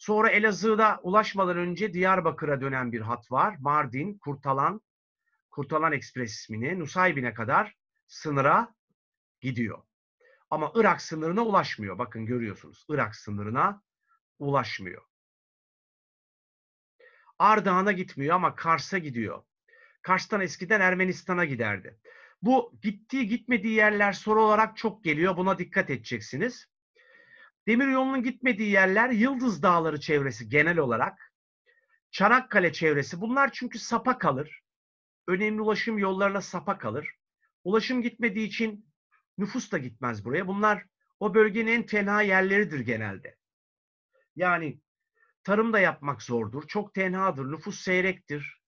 Sonra Elazığ'da ulaşmadan önce Diyarbakır'a dönen bir hat var. Mardin, Kurtalan, Kurtalan Ekspres ismini Nusaybin'e kadar sınıra gidiyor. Ama Irak sınırına ulaşmıyor. Bakın görüyorsunuz Irak sınırına ulaşmıyor. Ardahan'a gitmiyor ama Kars'a gidiyor. Kars'tan eskiden Ermenistan'a giderdi. Bu gittiği gitmediği yerler soru olarak çok geliyor. Buna dikkat edeceksiniz. Demir yolunun gitmediği yerler Yıldız Dağları çevresi genel olarak. Çanakkale çevresi. Bunlar çünkü sapa kalır. Önemli ulaşım yollarına sapa kalır. Ulaşım gitmediği için nüfus da gitmez buraya. Bunlar o bölgenin en tenha yerleridir genelde. Yani tarım da yapmak zordur. Çok tenhadır. Nüfus seyrektir.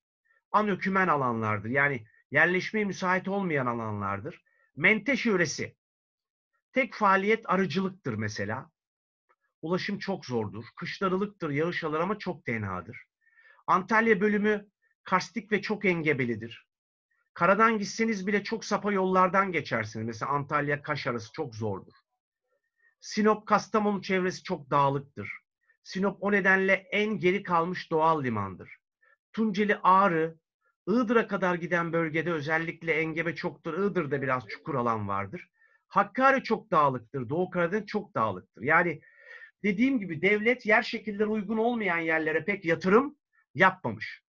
Anökümen alanlardır. Yani yerleşmeye müsait olmayan alanlardır. Menteş yöresi. Tek faaliyet arıcılıktır mesela. Ulaşım çok zordur. Kışlarılıktır, yağış alır ama çok tenhadır. Antalya bölümü karstik ve çok engebelidir. Karadan gitseniz bile çok sapa yollardan geçersiniz. Mesela Antalya-Kaş arası çok zordur. Sinop-Kastamonu çevresi çok dağlıktır. Sinop o nedenle en geri kalmış doğal limandır. Tunceli Ağrı, Iğdır'a kadar giden bölgede özellikle Engebe çoktur. Iğdır'da biraz çukur alan vardır. Hakkari çok dağlıktır. Doğu Karadeniz çok dağlıktır. Yani dediğim gibi devlet yer şekilleri uygun olmayan yerlere pek yatırım yapmamış.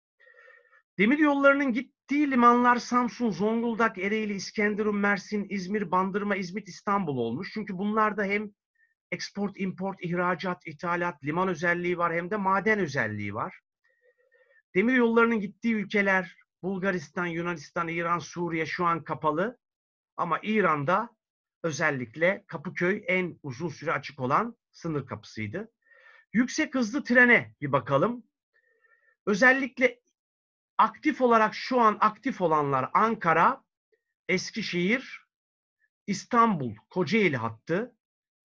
Demir yollarının gittiği limanlar Samsun, Zonguldak, Ereğli, İskenderun, Mersin, İzmir, Bandırma, İzmit, İstanbul olmuş. Çünkü bunlarda hem export import, ihracat, ithalat, liman özelliği var hem de maden özelliği var. Demir yollarının gittiği ülkeler Bulgaristan, Yunanistan, İran, Suriye şu an kapalı. Ama İran'da özellikle Kapıköy en uzun süre açık olan sınır kapısıydı. Yüksek hızlı trene bir bakalım. Özellikle aktif olarak şu an aktif olanlar Ankara, Eskişehir, İstanbul, Kocaeli hattı,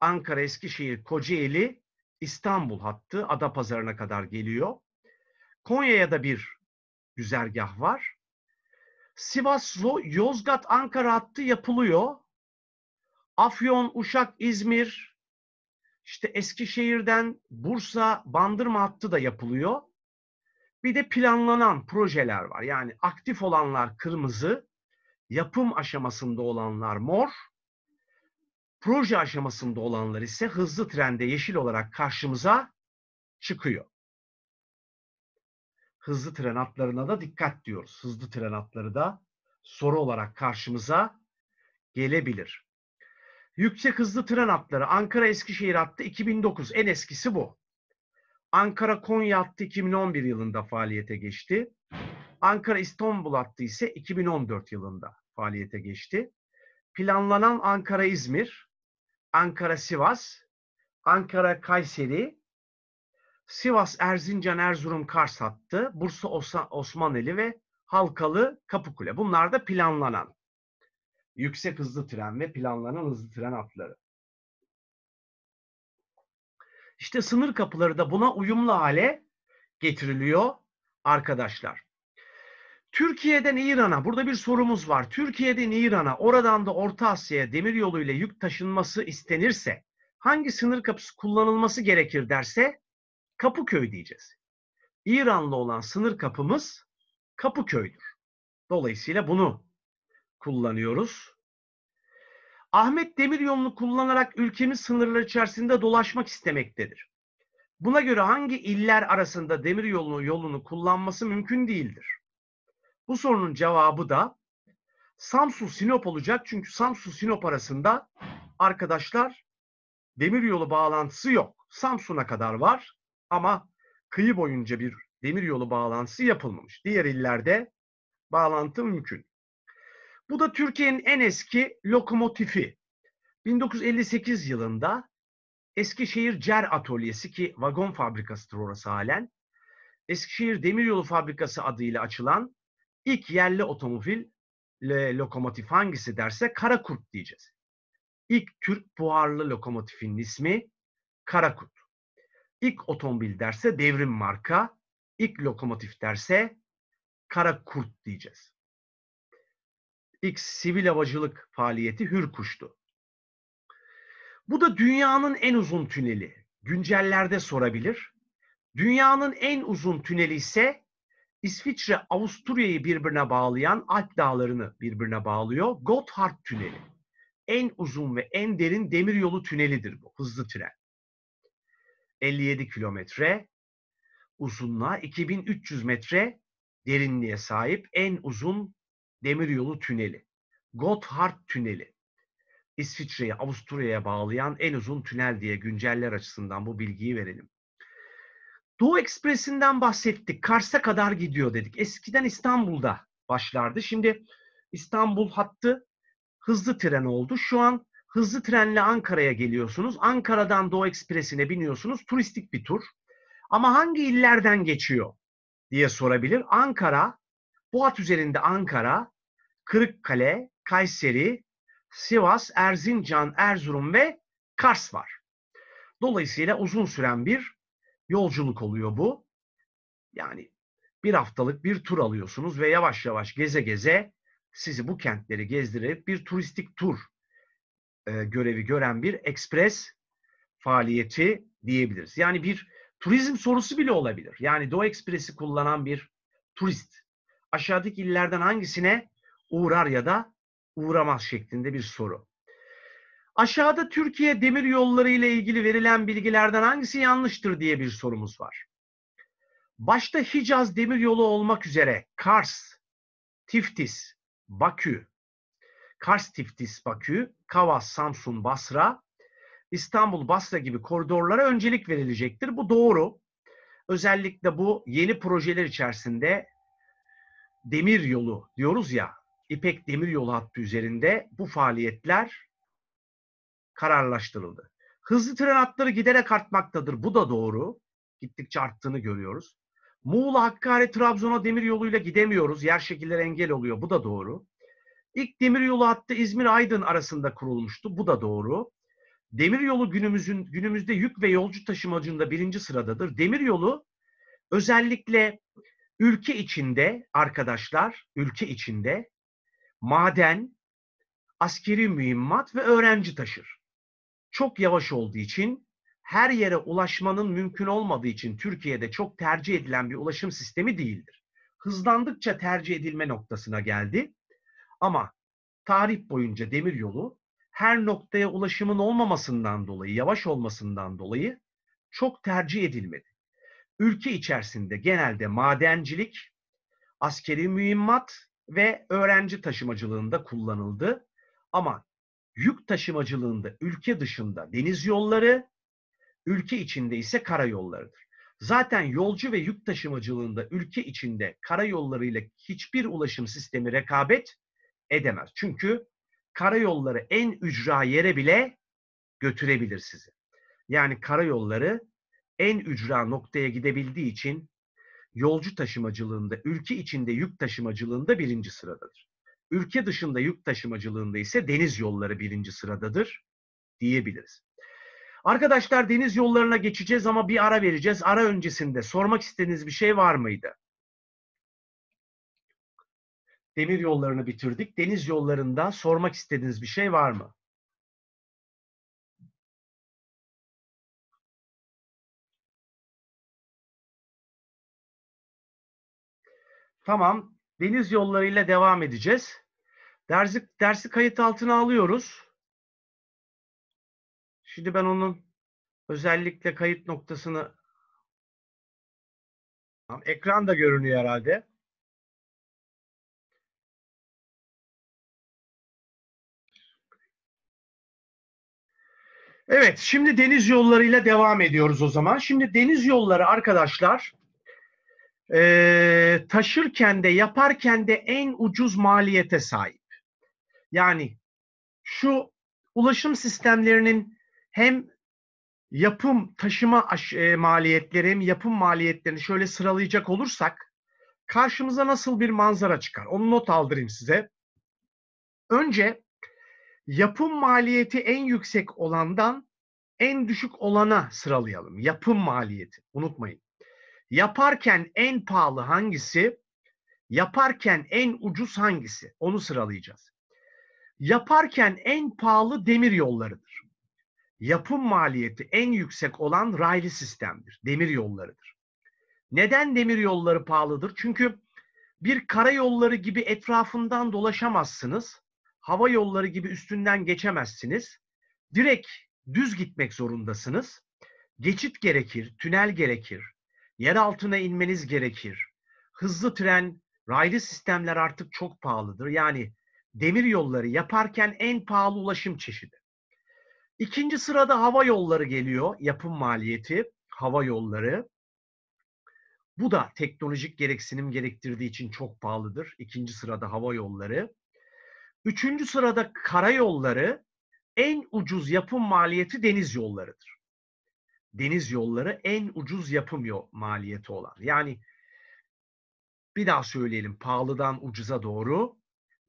Ankara, Eskişehir, Kocaeli, İstanbul hattı Adapazarı'na kadar geliyor. Konya'ya da bir güzergah var. Sivas, Yozgat, Ankara hattı yapılıyor. Afyon, Uşak, İzmir, işte Eskişehir'den Bursa Bandırma hattı da yapılıyor. Bir de planlanan projeler var. Yani aktif olanlar kırmızı, yapım aşamasında olanlar mor, proje aşamasında olanlar ise hızlı trende yeşil olarak karşımıza çıkıyor. Hızlı tren hatlarına da dikkat diyoruz. Hızlı tren hatları da soru olarak karşımıza gelebilir. Yüksek hızlı tren hatları Ankara Eskişehir hattı 2009 en eskisi bu. Ankara Konya hattı 2011 yılında faaliyete geçti. Ankara İstanbul hattı ise 2014 yılında faaliyete geçti. Planlanan Ankara İzmir, Ankara Sivas, Ankara Kayseri, Sivas Erzincan Erzurum Kars hattı, Bursa Osmaneli ve Halkalı Kapıkule. Bunlar da planlanan yüksek hızlı tren ve planlanan hızlı tren hatları. İşte sınır kapıları da buna uyumlu hale getiriliyor arkadaşlar. Türkiye'den İran'a burada bir sorumuz var. Türkiye'den İran'a oradan da Orta Asya'ya demir yoluyla yük taşınması istenirse hangi sınır kapısı kullanılması gerekir derse Kapıköy diyeceğiz. İranlı olan sınır kapımız Kapıköy'dür. Dolayısıyla bunu kullanıyoruz. Ahmet demir yolunu kullanarak ülkemiz sınırları içerisinde dolaşmak istemektedir. Buna göre hangi iller arasında demir yolunu, yolunu kullanması mümkün değildir? Bu sorunun cevabı da Samsun Sinop olacak. Çünkü Samsun Sinop arasında arkadaşlar demir yolu bağlantısı yok. Samsun'a kadar var ama kıyı boyunca bir demir yolu bağlantısı yapılmamış. Diğer illerde bağlantı mümkün. Bu da Türkiye'nin en eski lokomotifi. 1958 yılında Eskişehir Cer Atölyesi ki vagon fabrikasıdır orası halen. Eskişehir Demiryolu Fabrikası adıyla açılan ilk yerli otomobil lokomotif hangisi derse Karakurt diyeceğiz. İlk Türk buharlı lokomotifin ismi Karakurt. İlk otomobil derse devrim marka, ilk lokomotif derse Karakurt diyeceğiz. X sivil havacılık faaliyeti Hürkuş'tu. Bu da dünyanın en uzun tüneli. Güncellerde sorabilir. Dünyanın en uzun tüneli ise İsviçre Avusturya'yı birbirine bağlayan Alp dağlarını birbirine bağlıyor. Gotthard tüneli. En uzun ve en derin demiryolu tünelidir bu. Hızlı tren. 57 kilometre uzunluğa 2300 metre derinliğe sahip en uzun demiryolu tüneli, Gotthard tüneli, İsviçre'yi Avusturya'ya bağlayan en uzun tünel diye günceller açısından bu bilgiyi verelim. Doğu Ekspresi'nden bahsettik. Kars'a kadar gidiyor dedik. Eskiden İstanbul'da başlardı. Şimdi İstanbul hattı hızlı tren oldu. Şu an hızlı trenle Ankara'ya geliyorsunuz. Ankara'dan Doğu Ekspresi'ne biniyorsunuz. Turistik bir tur. Ama hangi illerden geçiyor diye sorabilir. Ankara, bu hat üzerinde Ankara, Kırıkkale, Kayseri, Sivas, Erzincan, Erzurum ve Kars var. Dolayısıyla uzun süren bir yolculuk oluyor bu. Yani bir haftalık bir tur alıyorsunuz ve yavaş yavaş geze geze sizi bu kentleri gezdirerek bir turistik tur e, görevi gören bir ekspres faaliyeti diyebiliriz. Yani bir turizm sorusu bile olabilir. Yani Doğu Ekspresi kullanan bir turist aşağıdaki illerden hangisine uğrar ya da uğramaz şeklinde bir soru. Aşağıda Türkiye demir yolları ile ilgili verilen bilgilerden hangisi yanlıştır diye bir sorumuz var. Başta Hicaz demir yolu olmak üzere Kars, Tiftis, Bakü, Kars, Tiftis, Bakü, Kavas, Samsun, Basra, İstanbul, Basra gibi koridorlara öncelik verilecektir. Bu doğru. Özellikle bu yeni projeler içerisinde demir yolu diyoruz ya İpek Demiryolu hattı üzerinde bu faaliyetler kararlaştırıldı. Hızlı tren hatları giderek artmaktadır. Bu da doğru. Gittikçe arttığını görüyoruz. Muğla, Hakkari, Trabzon'a demir yoluyla gidemiyoruz. Yer şekilleri engel oluyor. Bu da doğru. İlk demir yolu hattı İzmir-Aydın arasında kurulmuştu. Bu da doğru. Demir yolu günümüzün, günümüzde yük ve yolcu taşımacında birinci sıradadır. Demir yolu özellikle ülke içinde arkadaşlar, ülke içinde maden, askeri mühimmat ve öğrenci taşır. Çok yavaş olduğu için her yere ulaşmanın mümkün olmadığı için Türkiye'de çok tercih edilen bir ulaşım sistemi değildir. Hızlandıkça tercih edilme noktasına geldi. Ama tarih boyunca demiryolu her noktaya ulaşımın olmamasından dolayı, yavaş olmasından dolayı çok tercih edilmedi. Ülke içerisinde genelde madencilik, askeri mühimmat ve öğrenci taşımacılığında kullanıldı. Ama yük taşımacılığında ülke dışında deniz yolları, ülke içinde ise karayollarıdır. Zaten yolcu ve yük taşımacılığında ülke içinde karayollarıyla hiçbir ulaşım sistemi rekabet edemez. Çünkü karayolları en ücra yere bile götürebilir sizi. Yani karayolları en ücra noktaya gidebildiği için yolcu taşımacılığında, ülke içinde yük taşımacılığında birinci sıradadır. Ülke dışında yük taşımacılığında ise deniz yolları birinci sıradadır diyebiliriz. Arkadaşlar deniz yollarına geçeceğiz ama bir ara vereceğiz. Ara öncesinde sormak istediğiniz bir şey var mıydı? Demir yollarını bitirdik. Deniz yollarında sormak istediğiniz bir şey var mı? Tamam. Deniz yollarıyla devam edeceğiz. Dersi, dersi kayıt altına alıyoruz. Şimdi ben onun özellikle kayıt noktasını tamam, ekran da görünüyor herhalde. Evet, şimdi deniz yollarıyla devam ediyoruz o zaman. Şimdi deniz yolları arkadaşlar e, taşırken de yaparken de en ucuz maliyete sahip. Yani şu ulaşım sistemlerinin hem yapım taşıma e, maliyetleri hem yapım maliyetlerini şöyle sıralayacak olursak karşımıza nasıl bir manzara çıkar? Onu not aldırayım size. Önce yapım maliyeti en yüksek olandan en düşük olana sıralayalım. Yapım maliyeti unutmayın. Yaparken en pahalı hangisi? Yaparken en ucuz hangisi? Onu sıralayacağız. Yaparken en pahalı demir yollarıdır. Yapım maliyeti en yüksek olan raylı sistemdir. Demir yollarıdır. Neden demir yolları pahalıdır? Çünkü bir karayolları gibi etrafından dolaşamazsınız. Hava yolları gibi üstünden geçemezsiniz. Direkt düz gitmek zorundasınız. Geçit gerekir, tünel gerekir, Yer altına inmeniz gerekir. Hızlı tren, raylı sistemler artık çok pahalıdır. Yani demir yolları yaparken en pahalı ulaşım çeşidi. İkinci sırada hava yolları geliyor. Yapım maliyeti, hava yolları. Bu da teknolojik gereksinim gerektirdiği için çok pahalıdır. İkinci sırada hava yolları. Üçüncü sırada karayolları en ucuz yapım maliyeti deniz yollarıdır deniz yolları en ucuz yapım yol maliyeti olan. Yani bir daha söyleyelim pahalıdan ucuza doğru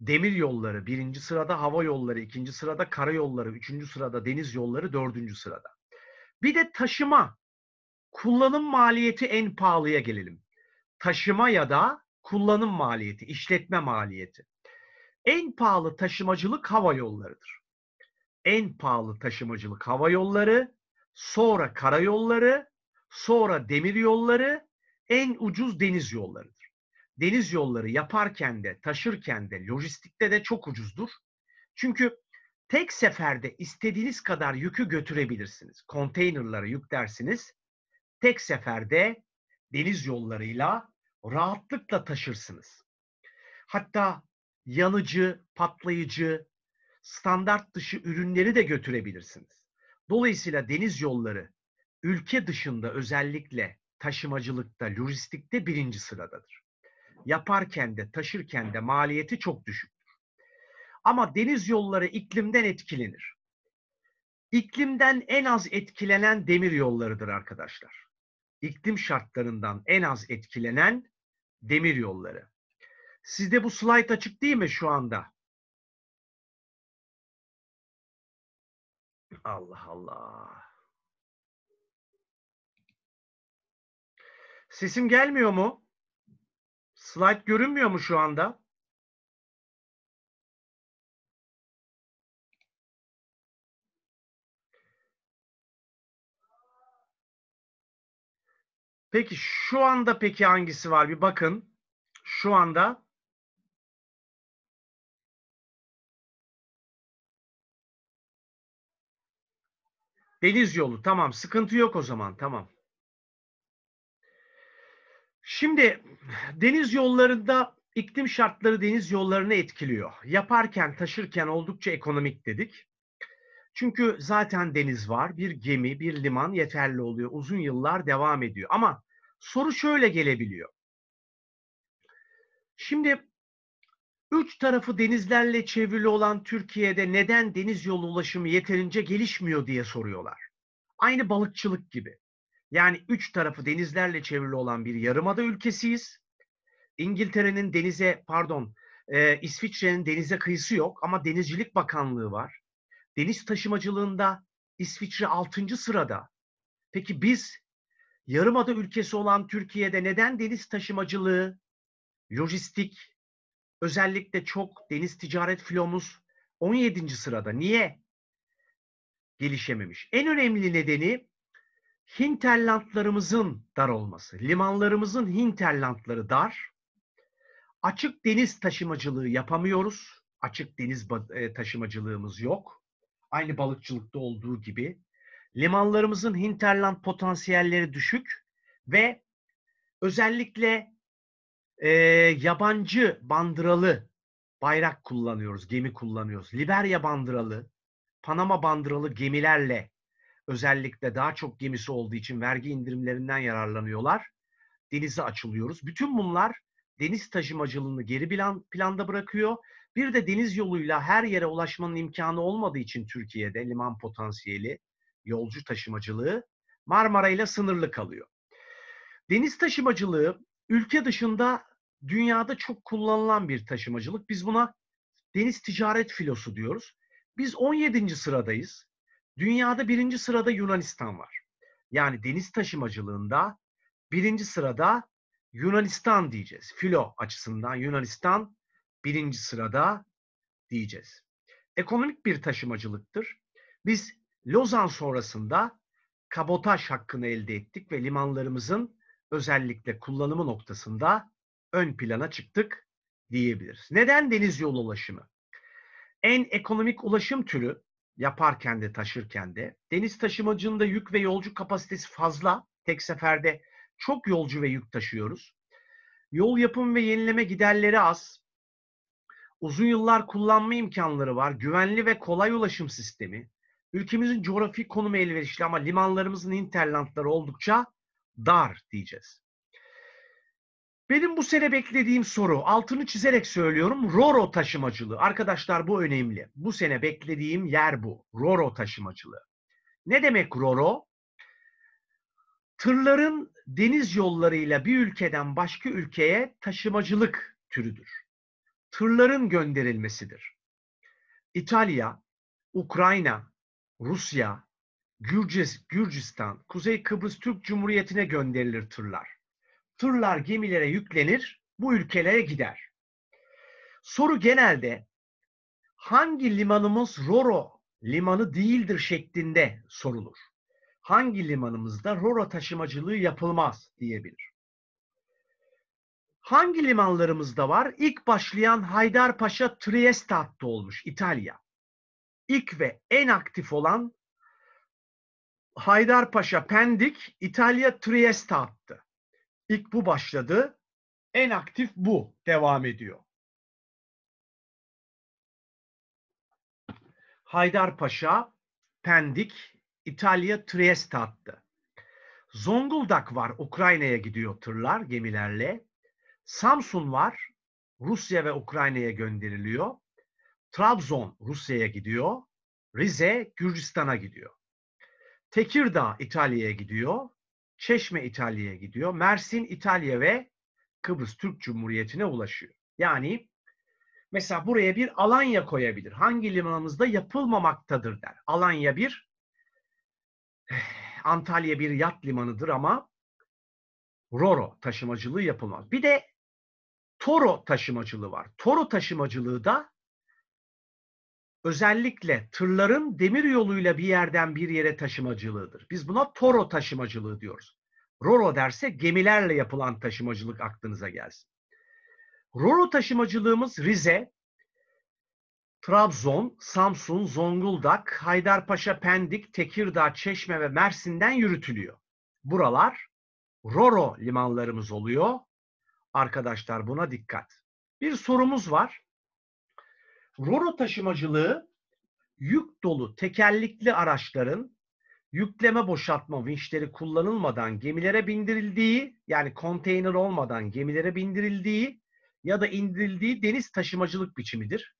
demir yolları birinci sırada, hava yolları ikinci sırada, karayolları üçüncü sırada, deniz yolları dördüncü sırada. Bir de taşıma, kullanım maliyeti en pahalıya gelelim. Taşıma ya da kullanım maliyeti, işletme maliyeti. En pahalı taşımacılık hava yollarıdır. En pahalı taşımacılık hava yolları, sonra karayolları, sonra demir yolları, en ucuz deniz yollarıdır. Deniz yolları yaparken de, taşırken de, lojistikte de çok ucuzdur. Çünkü tek seferde istediğiniz kadar yükü götürebilirsiniz. Konteynerlara yüklersiniz. Tek seferde deniz yollarıyla rahatlıkla taşırsınız. Hatta yanıcı, patlayıcı, standart dışı ürünleri de götürebilirsiniz. Dolayısıyla deniz yolları ülke dışında özellikle taşımacılıkta, lojistikte birinci sıradadır. Yaparken de taşırken de maliyeti çok düşüktür. Ama deniz yolları iklimden etkilenir. İklimden en az etkilenen demir yollarıdır arkadaşlar. İklim şartlarından en az etkilenen demir yolları. Sizde bu slayt açık değil mi şu anda? Allah Allah. Sesim gelmiyor mu? Slide görünmüyor mu şu anda? Peki şu anda peki hangisi var? Bir bakın. Şu anda Deniz yolu tamam sıkıntı yok o zaman tamam. Şimdi deniz yollarında iklim şartları deniz yollarını etkiliyor. Yaparken taşırken oldukça ekonomik dedik. Çünkü zaten deniz var. Bir gemi, bir liman yeterli oluyor. Uzun yıllar devam ediyor. Ama soru şöyle gelebiliyor. Şimdi Üç tarafı denizlerle çevrili olan Türkiye'de neden deniz yolu ulaşımı yeterince gelişmiyor diye soruyorlar. Aynı balıkçılık gibi. Yani üç tarafı denizlerle çevrili olan bir yarımada ülkesiyiz. İngiltere'nin denize, pardon, e, İsviçre'nin denize kıyısı yok ama Denizcilik Bakanlığı var. Deniz taşımacılığında İsviçre 6. sırada. Peki biz yarımada ülkesi olan Türkiye'de neden deniz taşımacılığı, lojistik, özellikle çok deniz ticaret filomuz 17. sırada. Niye gelişememiş? En önemli nedeni hinterlandlarımızın dar olması. Limanlarımızın hinterlandları dar. Açık deniz taşımacılığı yapamıyoruz. Açık deniz e, taşımacılığımız yok. Aynı balıkçılıkta olduğu gibi. Limanlarımızın hinterland potansiyelleri düşük ve özellikle e, yabancı bandıralı bayrak kullanıyoruz, gemi kullanıyoruz. Liberya bandıralı, Panama bandıralı gemilerle özellikle daha çok gemisi olduğu için vergi indirimlerinden yararlanıyorlar. Denize açılıyoruz. Bütün bunlar deniz taşımacılığını geri plan, planda bırakıyor. Bir de deniz yoluyla her yere ulaşmanın imkanı olmadığı için Türkiye'de liman potansiyeli, yolcu taşımacılığı Marmara ile sınırlı kalıyor. Deniz taşımacılığı ülke dışında dünyada çok kullanılan bir taşımacılık. Biz buna deniz ticaret filosu diyoruz. Biz 17. sıradayız. Dünyada birinci sırada Yunanistan var. Yani deniz taşımacılığında birinci sırada Yunanistan diyeceğiz. Filo açısından Yunanistan birinci sırada diyeceğiz. Ekonomik bir taşımacılıktır. Biz Lozan sonrasında kabotaj hakkını elde ettik ve limanlarımızın özellikle kullanımı noktasında ön plana çıktık diyebiliriz. Neden deniz yolu ulaşımı? En ekonomik ulaşım türü yaparken de taşırken de deniz taşımacında yük ve yolcu kapasitesi fazla. Tek seferde çok yolcu ve yük taşıyoruz. Yol yapım ve yenileme giderleri az. Uzun yıllar kullanma imkanları var. Güvenli ve kolay ulaşım sistemi. Ülkemizin coğrafi konumu elverişli ama limanlarımızın interlandları oldukça dar diyeceğiz. Benim bu sene beklediğim soru, altını çizerek söylüyorum, Roro taşımacılığı. Arkadaşlar bu önemli. Bu sene beklediğim yer bu. Roro taşımacılığı. Ne demek Roro? Tırların deniz yollarıyla bir ülkeden başka ülkeye taşımacılık türüdür. Tırların gönderilmesidir. İtalya, Ukrayna, Rusya, Gürcistan, Kuzey Kıbrıs Türk Cumhuriyeti'ne gönderilir tırlar tırlar gemilere yüklenir, bu ülkelere gider. Soru genelde hangi limanımız Roro limanı değildir şeklinde sorulur. Hangi limanımızda Roro taşımacılığı yapılmaz diyebilir. Hangi limanlarımızda var? İlk başlayan Haydarpaşa Trieste hattı olmuş İtalya. İlk ve en aktif olan Haydarpaşa Pendik İtalya Trieste hattı. İlk bu başladı. En aktif bu devam ediyor. Haydarpaşa, Pendik, İtalya Trieste attı. Zonguldak var, Ukrayna'ya gidiyor tırlar gemilerle. Samsun var, Rusya ve Ukrayna'ya gönderiliyor. Trabzon Rusya'ya gidiyor. Rize Gürcistan'a gidiyor. Tekirdağ İtalya'ya gidiyor. Çeşme İtalya'ya gidiyor. Mersin İtalya ve Kıbrıs Türk Cumhuriyeti'ne ulaşıyor. Yani mesela buraya bir Alanya koyabilir. Hangi limanımızda yapılmamaktadır der. Alanya bir eh, Antalya bir yat limanıdır ama Roro taşımacılığı yapılmaz. Bir de Toro taşımacılığı var. Toro taşımacılığı da özellikle tırların demir yoluyla bir yerden bir yere taşımacılığıdır. Biz buna toro taşımacılığı diyoruz. Roro derse gemilerle yapılan taşımacılık aklınıza gelsin. Roro taşımacılığımız Rize, Trabzon, Samsun, Zonguldak, Haydarpaşa, Pendik, Tekirdağ, Çeşme ve Mersin'den yürütülüyor. Buralar Roro limanlarımız oluyor. Arkadaşlar buna dikkat. Bir sorumuz var. Roro taşımacılığı yük dolu tekerlekli araçların yükleme boşaltma vinçleri kullanılmadan gemilere bindirildiği yani konteyner olmadan gemilere bindirildiği ya da indirildiği deniz taşımacılık biçimidir.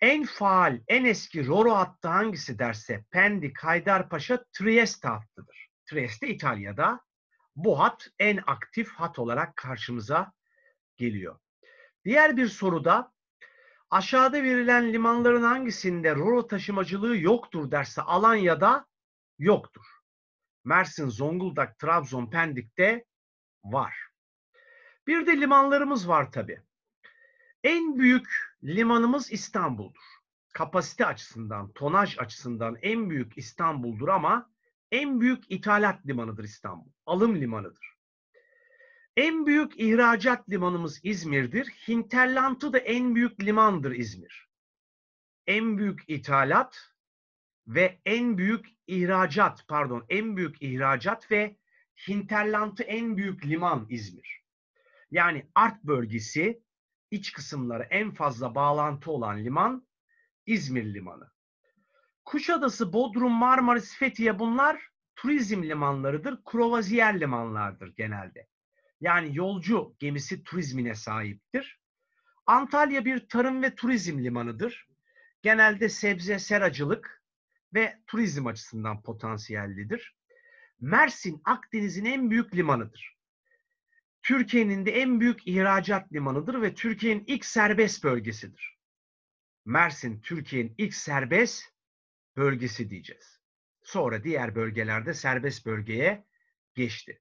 En faal, en eski Roro hattı hangisi derse Pendik, Haydarpaşa, Trieste hattıdır. Trieste İtalya'da. Bu hat en aktif hat olarak karşımıza geliyor. Diğer bir soruda Aşağıda verilen limanların hangisinde roro taşımacılığı yoktur derse Alanya'da yoktur. Mersin, Zonguldak, Trabzon, Pendik'te var. Bir de limanlarımız var tabi. En büyük limanımız İstanbul'dur. Kapasite açısından, tonaj açısından en büyük İstanbul'dur ama en büyük ithalat limanıdır İstanbul. Alım limanıdır. En büyük ihracat limanımız İzmir'dir. Hinterland'ı da en büyük limandır İzmir. En büyük ithalat ve en büyük ihracat, pardon, en büyük ihracat ve Hinterland'ı en büyük liman İzmir. Yani Art bölgesi iç kısımları en fazla bağlantı olan liman İzmir limanı. Kuşadası, Bodrum, Marmaris, Fethiye bunlar turizm limanlarıdır. Kruvaziyer limanlardır genelde yani yolcu gemisi turizmine sahiptir. Antalya bir tarım ve turizm limanıdır. Genelde sebze, seracılık ve turizm açısından potansiyellidir. Mersin Akdeniz'in en büyük limanıdır. Türkiye'nin de en büyük ihracat limanıdır ve Türkiye'nin ilk serbest bölgesidir. Mersin Türkiye'nin ilk serbest bölgesi diyeceğiz. Sonra diğer bölgelerde serbest bölgeye geçti.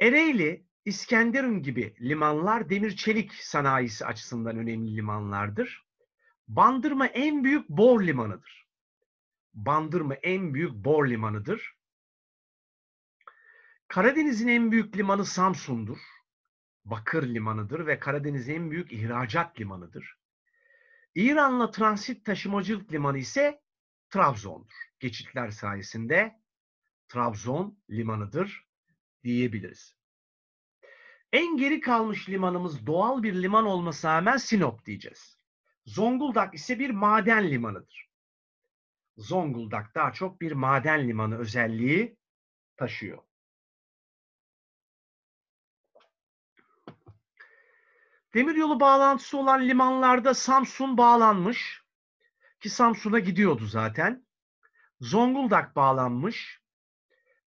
Ereğli, İskenderun gibi limanlar demir çelik sanayisi açısından önemli limanlardır. Bandırma en büyük bor limanıdır. Bandırma en büyük bor limanıdır. Karadeniz'in en büyük limanı Samsun'dur. Bakır limanıdır ve Karadeniz'in en büyük ihracat limanıdır. İran'la transit taşımacılık limanı ise Trabzon'dur. Geçitler sayesinde Trabzon limanıdır diyebiliriz. En geri kalmış limanımız doğal bir liman olmasına rağmen Sinop diyeceğiz. Zonguldak ise bir maden limanıdır. Zonguldak daha çok bir maden limanı özelliği taşıyor. Demiryolu bağlantısı olan limanlarda Samsun bağlanmış ki Samsun'a gidiyordu zaten. Zonguldak bağlanmış.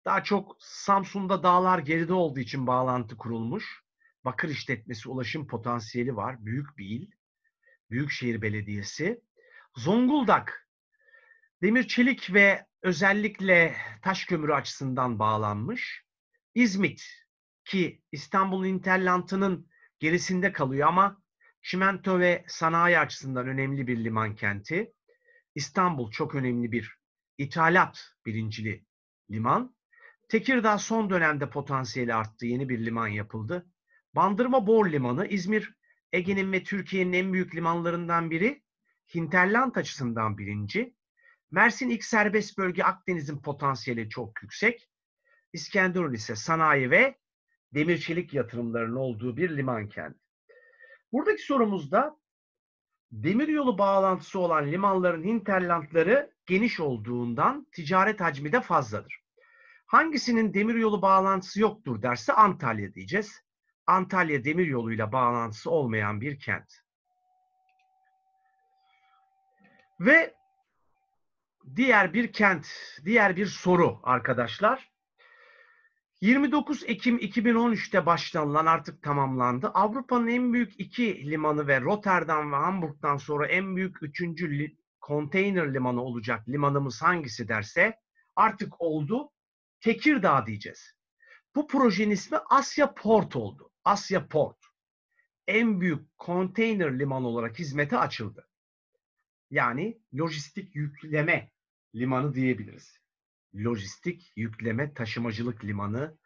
Daha çok Samsun'da dağlar geride olduğu için bağlantı kurulmuş. Bakır işletmesi ulaşım potansiyeli var. Büyük bir il. Büyükşehir Belediyesi. Zonguldak demir çelik ve özellikle taş kömürü açısından bağlanmış. İzmit ki İstanbul'un interlantının gerisinde kalıyor ama çimento ve sanayi açısından önemli bir liman kenti. İstanbul çok önemli bir ithalat birincili liman. Tekirdağ son dönemde potansiyeli arttı. Yeni bir liman yapıldı. Bandırma Bor Limanı İzmir, Ege'nin ve Türkiye'nin en büyük limanlarından biri. Hinterland açısından birinci. Mersin ilk serbest bölge Akdeniz'in potansiyeli çok yüksek. İskenderun ise sanayi ve demirçelik yatırımlarının olduğu bir liman kendi. Buradaki sorumuzda demiryolu bağlantısı olan limanların hinterlandları geniş olduğundan ticaret hacmi de fazladır. Hangisinin demiryolu bağlantısı yoktur derse Antalya diyeceğiz. Antalya demiryoluyla bağlantısı olmayan bir kent. Ve diğer bir kent, diğer bir soru arkadaşlar. 29 Ekim 2013'te başlanılan artık tamamlandı. Avrupa'nın en büyük iki limanı ve Rotterdam ve Hamburg'dan sonra en büyük üçüncü konteyner limanı olacak limanımız hangisi derse artık oldu. Tekirdağ diyeceğiz. Bu projenin ismi Asya Port oldu. Asya Port. En büyük konteyner limanı olarak hizmete açıldı. Yani lojistik yükleme limanı diyebiliriz. Lojistik yükleme taşımacılık limanı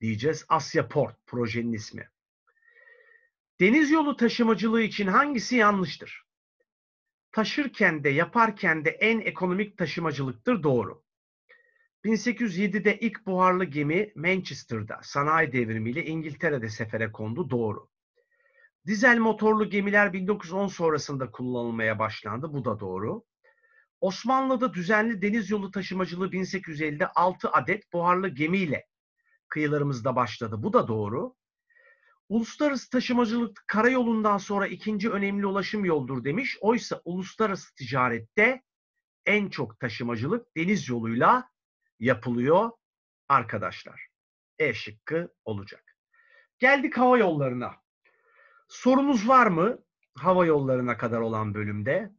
diyeceğiz. Asya Port projenin ismi. Deniz yolu taşımacılığı için hangisi yanlıştır? Taşırken de yaparken de en ekonomik taşımacılıktır doğru. 1807'de ilk buharlı gemi Manchester'da sanayi devrimiyle İngiltere'de sefere kondu doğru. Dizel motorlu gemiler 1910 sonrasında kullanılmaya başlandı bu da doğru. Osmanlı'da düzenli deniz yolu taşımacılığı 1850'de 6 adet buharlı gemiyle kıyılarımızda başladı bu da doğru. Uluslararası taşımacılık karayolundan sonra ikinci önemli ulaşım yoldur demiş. Oysa uluslararası ticarette en çok taşımacılık deniz yoluyla yapılıyor arkadaşlar. E şıkkı olacak. Geldik hava yollarına. Sorunuz var mı? Hava yollarına kadar olan bölümde.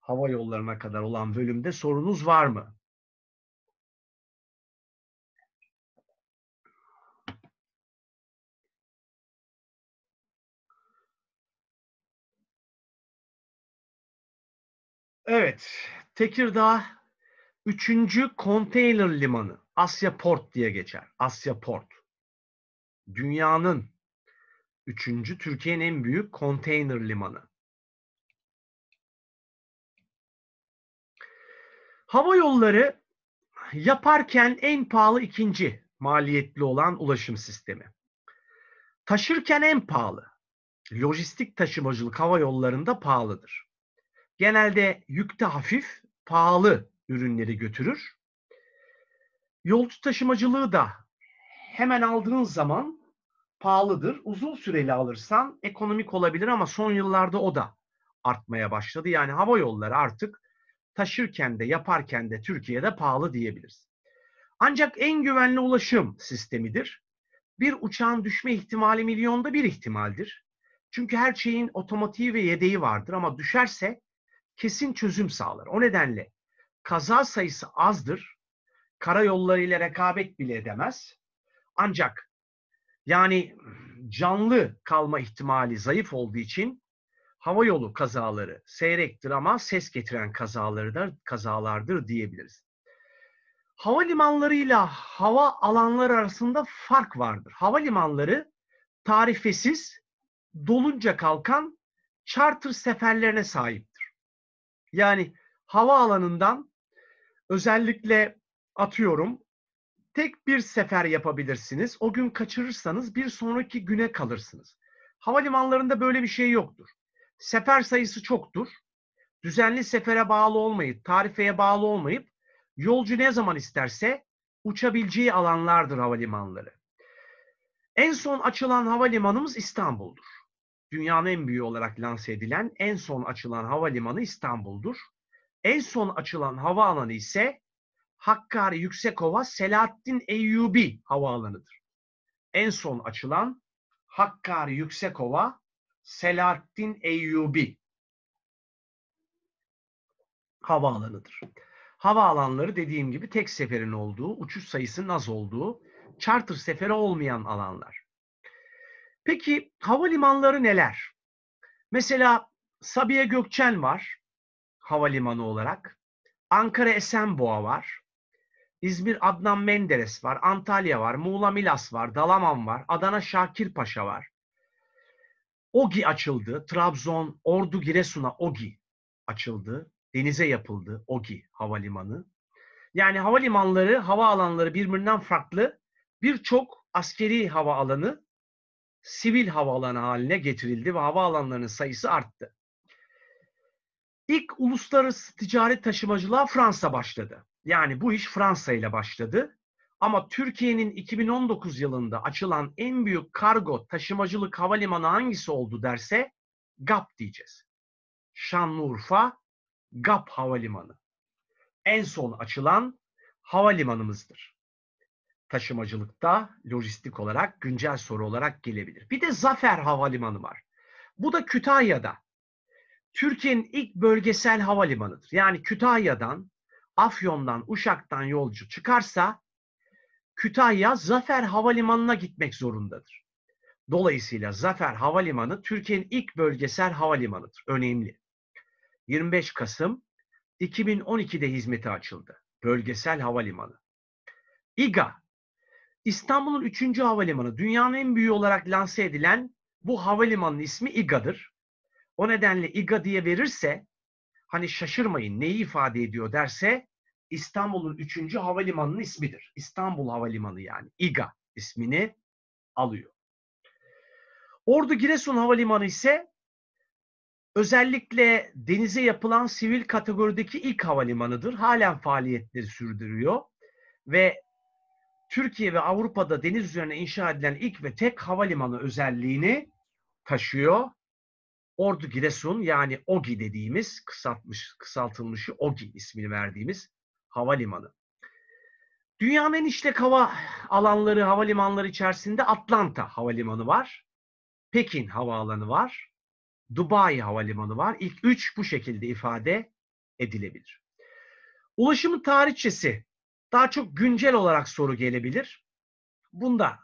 Hava yollarına kadar olan bölümde sorunuz var mı? Evet, Tekirdağ Üçüncü konteyner limanı Asya Port diye geçer. Asya Port. Dünyanın üçüncü Türkiye'nin en büyük konteyner limanı. Hava yolları yaparken en pahalı ikinci maliyetli olan ulaşım sistemi. Taşırken en pahalı. Lojistik taşımacılık hava yollarında pahalıdır. Genelde yükte hafif, pahalı ürünleri götürür. Yolcu taşımacılığı da hemen aldığın zaman pahalıdır. Uzun süreli alırsan ekonomik olabilir ama son yıllarda o da artmaya başladı. Yani hava yolları artık taşırken de yaparken de Türkiye'de pahalı diyebiliriz. Ancak en güvenli ulaşım sistemidir. Bir uçağın düşme ihtimali milyonda bir ihtimaldir. Çünkü her şeyin otomatiği ve yedeği vardır ama düşerse kesin çözüm sağlar. O nedenle kaza sayısı azdır. Karayollarıyla rekabet bile edemez. Ancak yani canlı kalma ihtimali zayıf olduğu için hava yolu kazaları seyrektir ama ses getiren kazalardır, kazalardır diyebiliriz. Havalimanlarıyla hava alanları arasında fark vardır. Havalimanları tarifesiz, dolunca kalkan charter seferlerine sahiptir. Yani hava alanından Özellikle atıyorum tek bir sefer yapabilirsiniz. O gün kaçırırsanız bir sonraki güne kalırsınız. Havalimanlarında böyle bir şey yoktur. Sefer sayısı çoktur. Düzenli sefere bağlı olmayıp, tarifeye bağlı olmayıp yolcu ne zaman isterse uçabileceği alanlardır havalimanları. En son açılan havalimanımız İstanbul'dur. Dünyanın en büyüğü olarak lanse edilen en son açılan havalimanı İstanbul'dur. En son açılan havaalanı ise Hakkari Yüksekova Selahattin Eyyubi havaalanıdır. En son açılan Hakkari Yüksekova Selahattin Eyyubi havaalanıdır. Havaalanları dediğim gibi tek seferin olduğu, uçuş sayısının az olduğu, charter seferi olmayan alanlar. Peki havalimanları neler? Mesela Sabiha Gökçen var havalimanı olarak. Ankara Esenboğa var. İzmir Adnan Menderes var. Antalya var. Muğla Milas var. Dalaman var. Adana Şakirpaşa var. Ogi açıldı. Trabzon, Ordu, Giresun'a Ogi açıldı. Denize yapıldı Ogi havalimanı. Yani havalimanları, hava alanları birbirinden farklı. Birçok askeri hava alanı sivil havaalanı haline getirildi ve hava alanlarının sayısı arttı. İlk uluslararası ticaret taşımacılığa Fransa başladı. Yani bu iş Fransa ile başladı. Ama Türkiye'nin 2019 yılında açılan en büyük kargo taşımacılık havalimanı hangisi oldu derse GAP diyeceğiz. Şanlıurfa GAP Havalimanı. En son açılan havalimanımızdır. Taşımacılıkta lojistik olarak güncel soru olarak gelebilir. Bir de Zafer Havalimanı var. Bu da Kütahya'da Türkiye'nin ilk bölgesel havalimanıdır. Yani Kütahya'dan, Afyon'dan, Uşak'tan yolcu çıkarsa Kütahya Zafer Havalimanı'na gitmek zorundadır. Dolayısıyla Zafer Havalimanı Türkiye'nin ilk bölgesel havalimanıdır. Önemli. 25 Kasım 2012'de hizmete açıldı. Bölgesel havalimanı. İGA İstanbul'un 3. havalimanı dünyanın en büyüğü olarak lanse edilen bu havalimanının ismi İGA'dır. O nedenle İGA diye verirse hani şaşırmayın neyi ifade ediyor derse İstanbul'un 3. havalimanının ismidir. İstanbul Havalimanı yani İGA ismini alıyor. Ordu Giresun Havalimanı ise özellikle denize yapılan sivil kategorideki ilk havalimanıdır. Halen faaliyetleri sürdürüyor ve Türkiye ve Avrupa'da deniz üzerine inşa edilen ilk ve tek havalimanı özelliğini taşıyor Ordu Giresun yani OGI dediğimiz kısaltmış, kısaltılmışı OGI ismini verdiğimiz havalimanı. Dünyanın en işlek hava alanları, havalimanları içerisinde Atlanta Havalimanı var. Pekin Havaalanı var. Dubai Havalimanı var. İlk üç bu şekilde ifade edilebilir. Ulaşımın tarihçesi daha çok güncel olarak soru gelebilir. Bunu da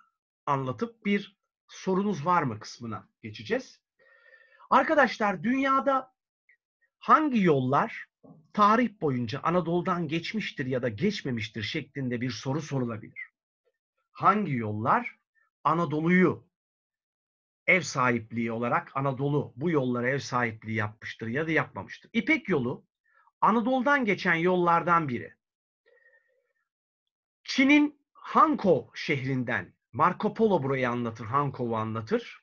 anlatıp bir sorunuz var mı kısmına geçeceğiz. Arkadaşlar dünyada hangi yollar tarih boyunca Anadolu'dan geçmiştir ya da geçmemiştir şeklinde bir soru sorulabilir. Hangi yollar Anadolu'yu ev sahipliği olarak Anadolu bu yollara ev sahipliği yapmıştır ya da yapmamıştır. İpek yolu Anadolu'dan geçen yollardan biri. Çin'in Hanko şehrinden Marco Polo burayı anlatır, Hankov'u anlatır.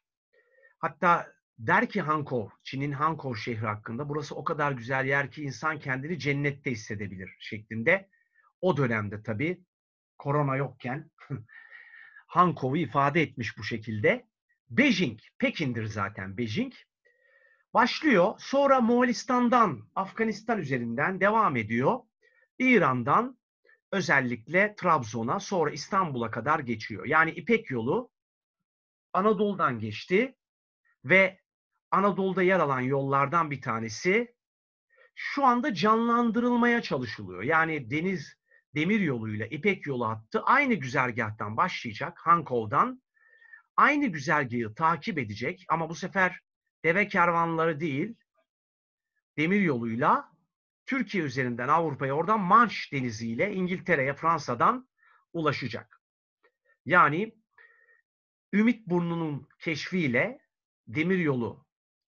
Hatta Der ki Hankow, Çin'in Hankow şehri hakkında burası o kadar güzel yer ki insan kendini cennette hissedebilir şeklinde. O dönemde tabii korona yokken Hankow'u ifade etmiş bu şekilde. Beijing, Pekin'dir zaten Beijing. Başlıyor. Sonra Moğolistan'dan, Afganistan üzerinden devam ediyor. İran'dan özellikle Trabzon'a sonra İstanbul'a kadar geçiyor. Yani İpek yolu Anadolu'dan geçti ve Anadolu'da yer alan yollardan bir tanesi şu anda canlandırılmaya çalışılıyor. Yani deniz demir yoluyla İpek yolu hattı aynı güzergahtan başlayacak Hankov'dan. Aynı güzergahı takip edecek ama bu sefer deve kervanları değil demir yoluyla Türkiye üzerinden Avrupa'ya oradan Manş Denizi ile İngiltere'ye Fransa'dan ulaşacak. Yani Ümit Burnu'nun keşfiyle demir yolu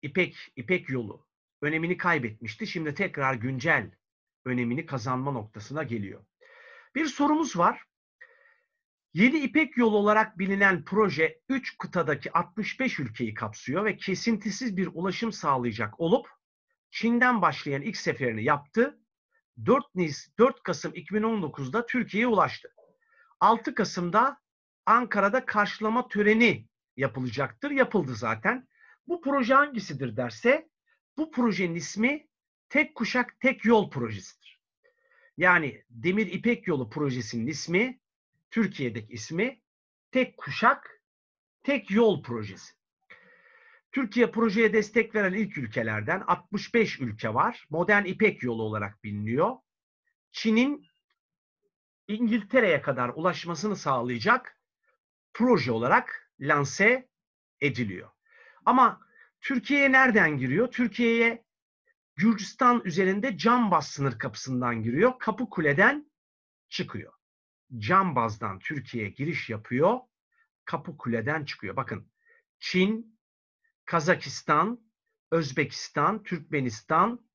İpek, İpek yolu önemini kaybetmişti. Şimdi tekrar güncel önemini kazanma noktasına geliyor. Bir sorumuz var. Yeni İpek Yolu olarak bilinen proje 3 kıtadaki 65 ülkeyi kapsıyor ve kesintisiz bir ulaşım sağlayacak olup Çin'den başlayan ilk seferini yaptı. 4, Niz, 4 Kasım 2019'da Türkiye'ye ulaştı. 6 Kasım'da Ankara'da karşılama töreni yapılacaktır. Yapıldı zaten. Bu proje hangisidir derse bu projenin ismi Tek Kuşak Tek Yol projesidir. Yani Demir İpek Yolu projesinin ismi, Türkiye'deki ismi Tek Kuşak Tek Yol projesi. Türkiye projeye destek veren ilk ülkelerden 65 ülke var. Modern İpek Yolu olarak biliniyor. Çin'in İngiltere'ye kadar ulaşmasını sağlayacak proje olarak lanse ediliyor. Ama Türkiye'ye nereden giriyor? Türkiye'ye Gürcistan üzerinde Cambaz sınır kapısından giriyor. Kapı Kule'den çıkıyor. Cambaz'dan Türkiye'ye giriş yapıyor. Kapı Kule'den çıkıyor. Bakın Çin, Kazakistan, Özbekistan, Türkmenistan,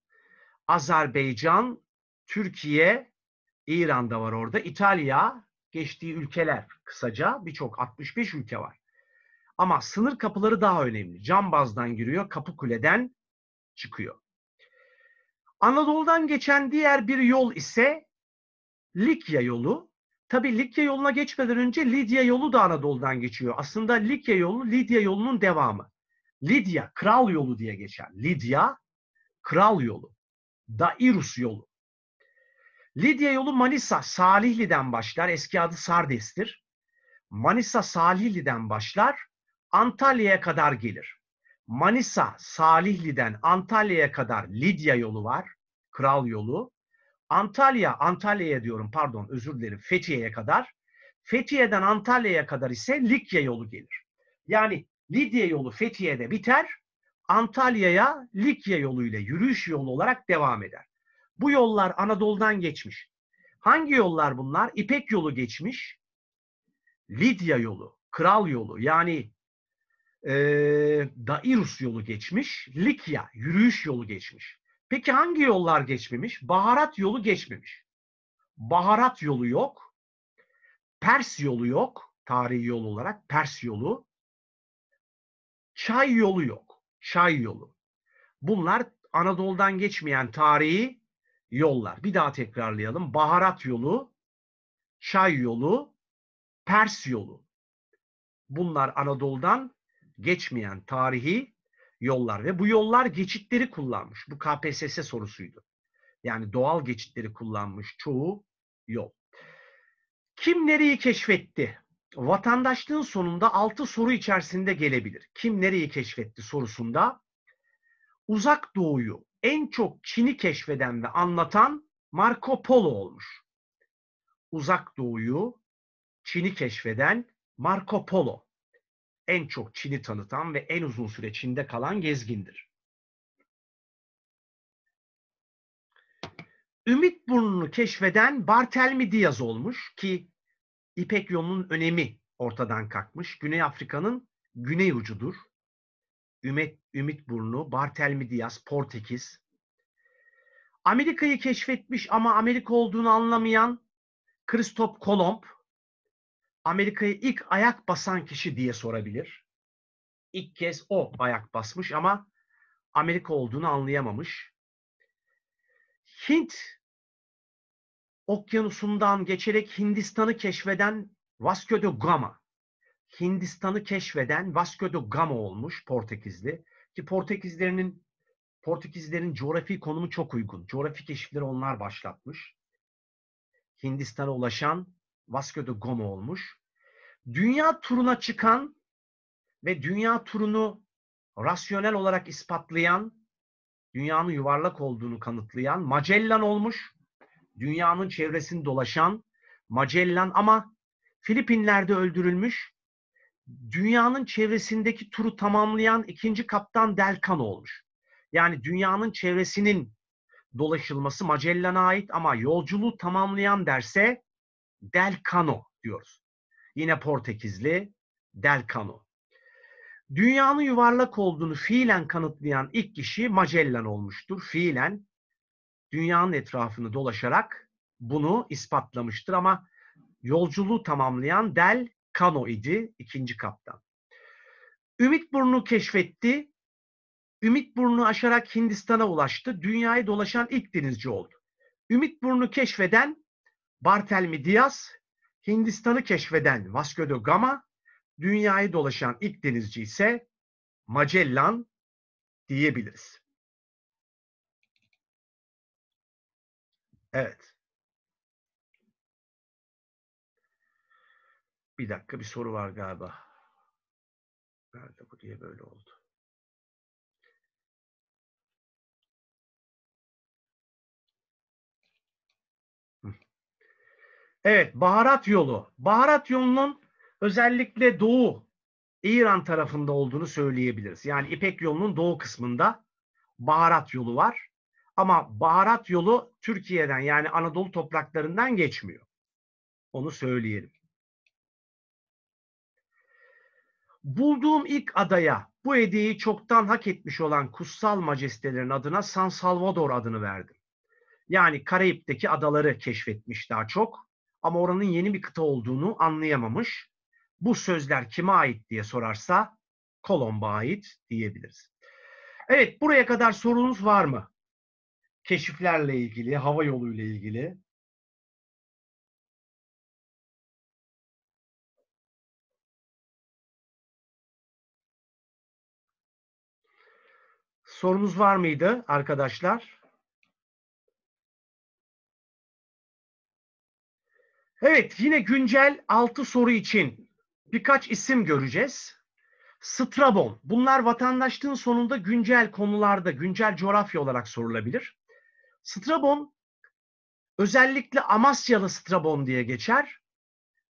Azerbaycan, Türkiye, İran'da var orada. İtalya geçtiği ülkeler kısaca birçok 65 ülke var. Ama sınır kapıları daha önemli. Cambazdan giriyor, kapı kuleden çıkıyor. Anadolu'dan geçen diğer bir yol ise Likya yolu. Tabi Likya yoluna geçmeden önce Lidya yolu da Anadolu'dan geçiyor. Aslında Likya yolu Lidya yolunun devamı. Lidya, kral yolu diye geçen. Lidya, kral yolu. Dairus yolu. Lidya yolu Manisa, Salihli'den başlar. Eski adı Sardes'tir. Manisa Salihli'den başlar. Antalya'ya kadar gelir. Manisa, Salihli'den Antalya'ya kadar Lidya yolu var. Kral yolu. Antalya, Antalya'ya diyorum pardon özür dilerim Fethiye'ye kadar. Fethiye'den Antalya'ya kadar ise Likya yolu gelir. Yani Lidya yolu Fethiye'de biter. Antalya'ya Likya yoluyla yürüyüş yolu olarak devam eder. Bu yollar Anadolu'dan geçmiş. Hangi yollar bunlar? İpek yolu geçmiş. Lidya yolu, Kral yolu yani e, Dairus yolu geçmiş, Likya yürüyüş yolu geçmiş. Peki hangi yollar geçmemiş? Baharat yolu geçmemiş. Baharat yolu yok. Pers yolu yok. Tarihi yol olarak Pers yolu. Çay yolu yok. Çay yolu. Bunlar Anadolu'dan geçmeyen tarihi yollar. Bir daha tekrarlayalım. Baharat yolu, çay yolu, Pers yolu. Bunlar Anadolu'dan geçmeyen tarihi yollar ve bu yollar geçitleri kullanmış. Bu KPSS sorusuydu. Yani doğal geçitleri kullanmış çoğu yol. Kim nereyi keşfetti? Vatandaşlığın sonunda altı soru içerisinde gelebilir. Kim nereyi keşfetti sorusunda Uzak Doğu'yu en çok Çin'i keşfeden ve anlatan Marco Polo olmuş. Uzak Doğu'yu Çin'i keşfeden Marco Polo en çok Çin'i tanıtan ve en uzun süre Çin'de kalan gezgindir. Ümit burnunu keşfeden Bartelmi Diaz olmuş ki İpek yolunun önemi ortadan kalkmış. Güney Afrika'nın güney ucudur. Ümit, Ümit burnu, Bartelmi Diaz, Portekiz. Amerika'yı keşfetmiş ama Amerika olduğunu anlamayan Kristof Kolomb Amerika'ya ilk ayak basan kişi diye sorabilir. İlk kez o ayak basmış ama Amerika olduğunu anlayamamış. Hint okyanusundan geçerek Hindistan'ı keşfeden Vasco de Gama. Hindistan'ı keşfeden Vasco de Gama olmuş Portekizli. Ki Portekizlerinin Portekizlerin coğrafi konumu çok uygun. Coğrafi keşifleri onlar başlatmış. Hindistan'a ulaşan Vasco de Gama olmuş. Dünya turuna çıkan ve dünya turunu rasyonel olarak ispatlayan, dünyanın yuvarlak olduğunu kanıtlayan Magellan olmuş. Dünyanın çevresini dolaşan Magellan ama Filipinler'de öldürülmüş. Dünyanın çevresindeki turu tamamlayan ikinci kaptan Delcano olmuş. Yani dünyanın çevresinin dolaşılması Magellan'a ait ama yolculuğu tamamlayan derse Del Cano diyoruz. Yine Portekizli Del Cano. Dünyanın yuvarlak olduğunu fiilen kanıtlayan ilk kişi Magellan olmuştur. Fiilen dünyanın etrafını dolaşarak bunu ispatlamıştır ama yolculuğu tamamlayan Del Cano idi ikinci kaptan. Ümit Burnu keşfetti. Ümit Burnu aşarak Hindistan'a ulaştı. Dünyayı dolaşan ilk denizci oldu. Ümit Burnu keşfeden Bartelmi Diaz, Hindistan'ı keşfeden Vasco de Gama, dünyayı dolaşan ilk denizci ise Magellan diyebiliriz. Evet. Bir dakika bir soru var galiba. Nerede bu diye böyle oldu. Evet, baharat yolu. Baharat yolunun özellikle doğu İran tarafında olduğunu söyleyebiliriz. Yani İpek yolunun doğu kısmında baharat yolu var. Ama baharat yolu Türkiye'den yani Anadolu topraklarından geçmiyor. Onu söyleyelim. Bulduğum ilk adaya bu hediyeyi çoktan hak etmiş olan kutsal majestelerin adına San Salvador adını verdim. Yani Karayip'teki adaları keşfetmiş daha çok ama oranın yeni bir kıta olduğunu anlayamamış. Bu sözler kime ait diye sorarsa Kolomba ait diyebiliriz. Evet buraya kadar sorunuz var mı? Keşiflerle ilgili, hava yoluyla ilgili. Sorunuz var mıydı arkadaşlar? Evet yine güncel 6 soru için birkaç isim göreceğiz. Strabon. Bunlar vatandaşlığın sonunda güncel konularda, güncel coğrafya olarak sorulabilir. Strabon özellikle Amasyalı Strabon diye geçer.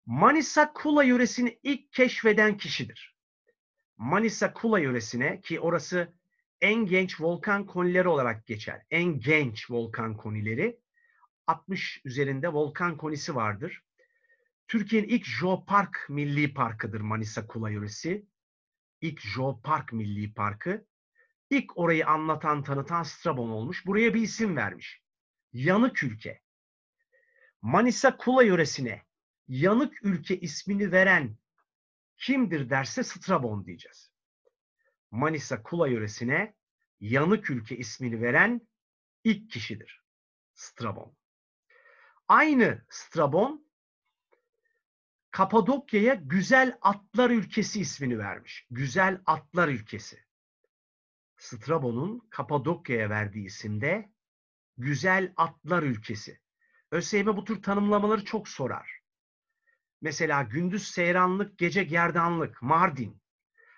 Manisa Kula yöresini ilk keşfeden kişidir. Manisa Kula yöresine ki orası en genç volkan konileri olarak geçer. En genç volkan konileri 60 üzerinde volkan konisi vardır. Türkiye'nin ilk jeopark milli parkıdır Manisa Kula yöresi. İlk jeopark milli parkı. İlk orayı anlatan, tanıtan Strabon olmuş. Buraya bir isim vermiş. Yanık ülke. Manisa Kula yöresine yanık ülke ismini veren kimdir derse Strabon diyeceğiz. Manisa Kula yöresine yanık ülke ismini veren ilk kişidir. Strabon. Aynı Strabon Kapadokya'ya Güzel Atlar Ülkesi ismini vermiş. Güzel Atlar Ülkesi. Strabon'un Kapadokya'ya verdiği isimde Güzel Atlar Ülkesi. ÖSYM bu tür tanımlamaları çok sorar. Mesela gündüz Seyranlık, gece Gerdanlık, Mardin,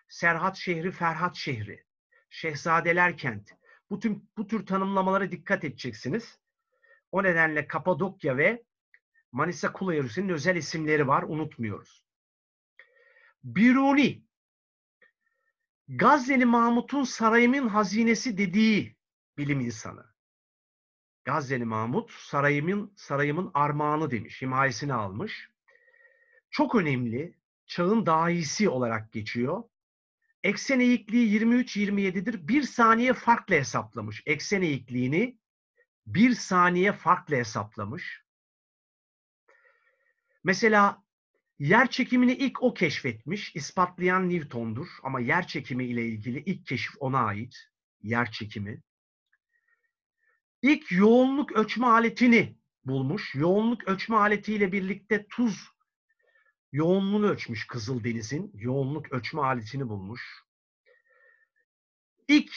Serhat şehri, Ferhat şehri, Şehzadeler Kent. Bu, tüm, bu tür tanımlamalara dikkat edeceksiniz. O nedenle Kapadokya ve Manisa Kula Yarısu'nun özel isimleri var. Unutmuyoruz. Biruni Gazze'li Mahmut'un sarayımın hazinesi dediği bilim insanı. Gazze'li Mahmut sarayımın sarayımın armağanı demiş, himayesini almış. Çok önemli, çağın dahisi olarak geçiyor. Eksen eğikliği 23-27'dir. Bir saniye farkla hesaplamış. Eksen eğikliğini bir saniye farklı hesaplamış. Mesela yer çekimini ilk o keşfetmiş, ispatlayan Newton'dur ama yer çekimi ile ilgili ilk keşif ona ait. Yer çekimi. İlk yoğunluk ölçme aletini bulmuş. Yoğunluk ölçme aletiyle birlikte tuz yoğunluğunu ölçmüş Kızıl denizin Yoğunluk ölçme aletini bulmuş. İlk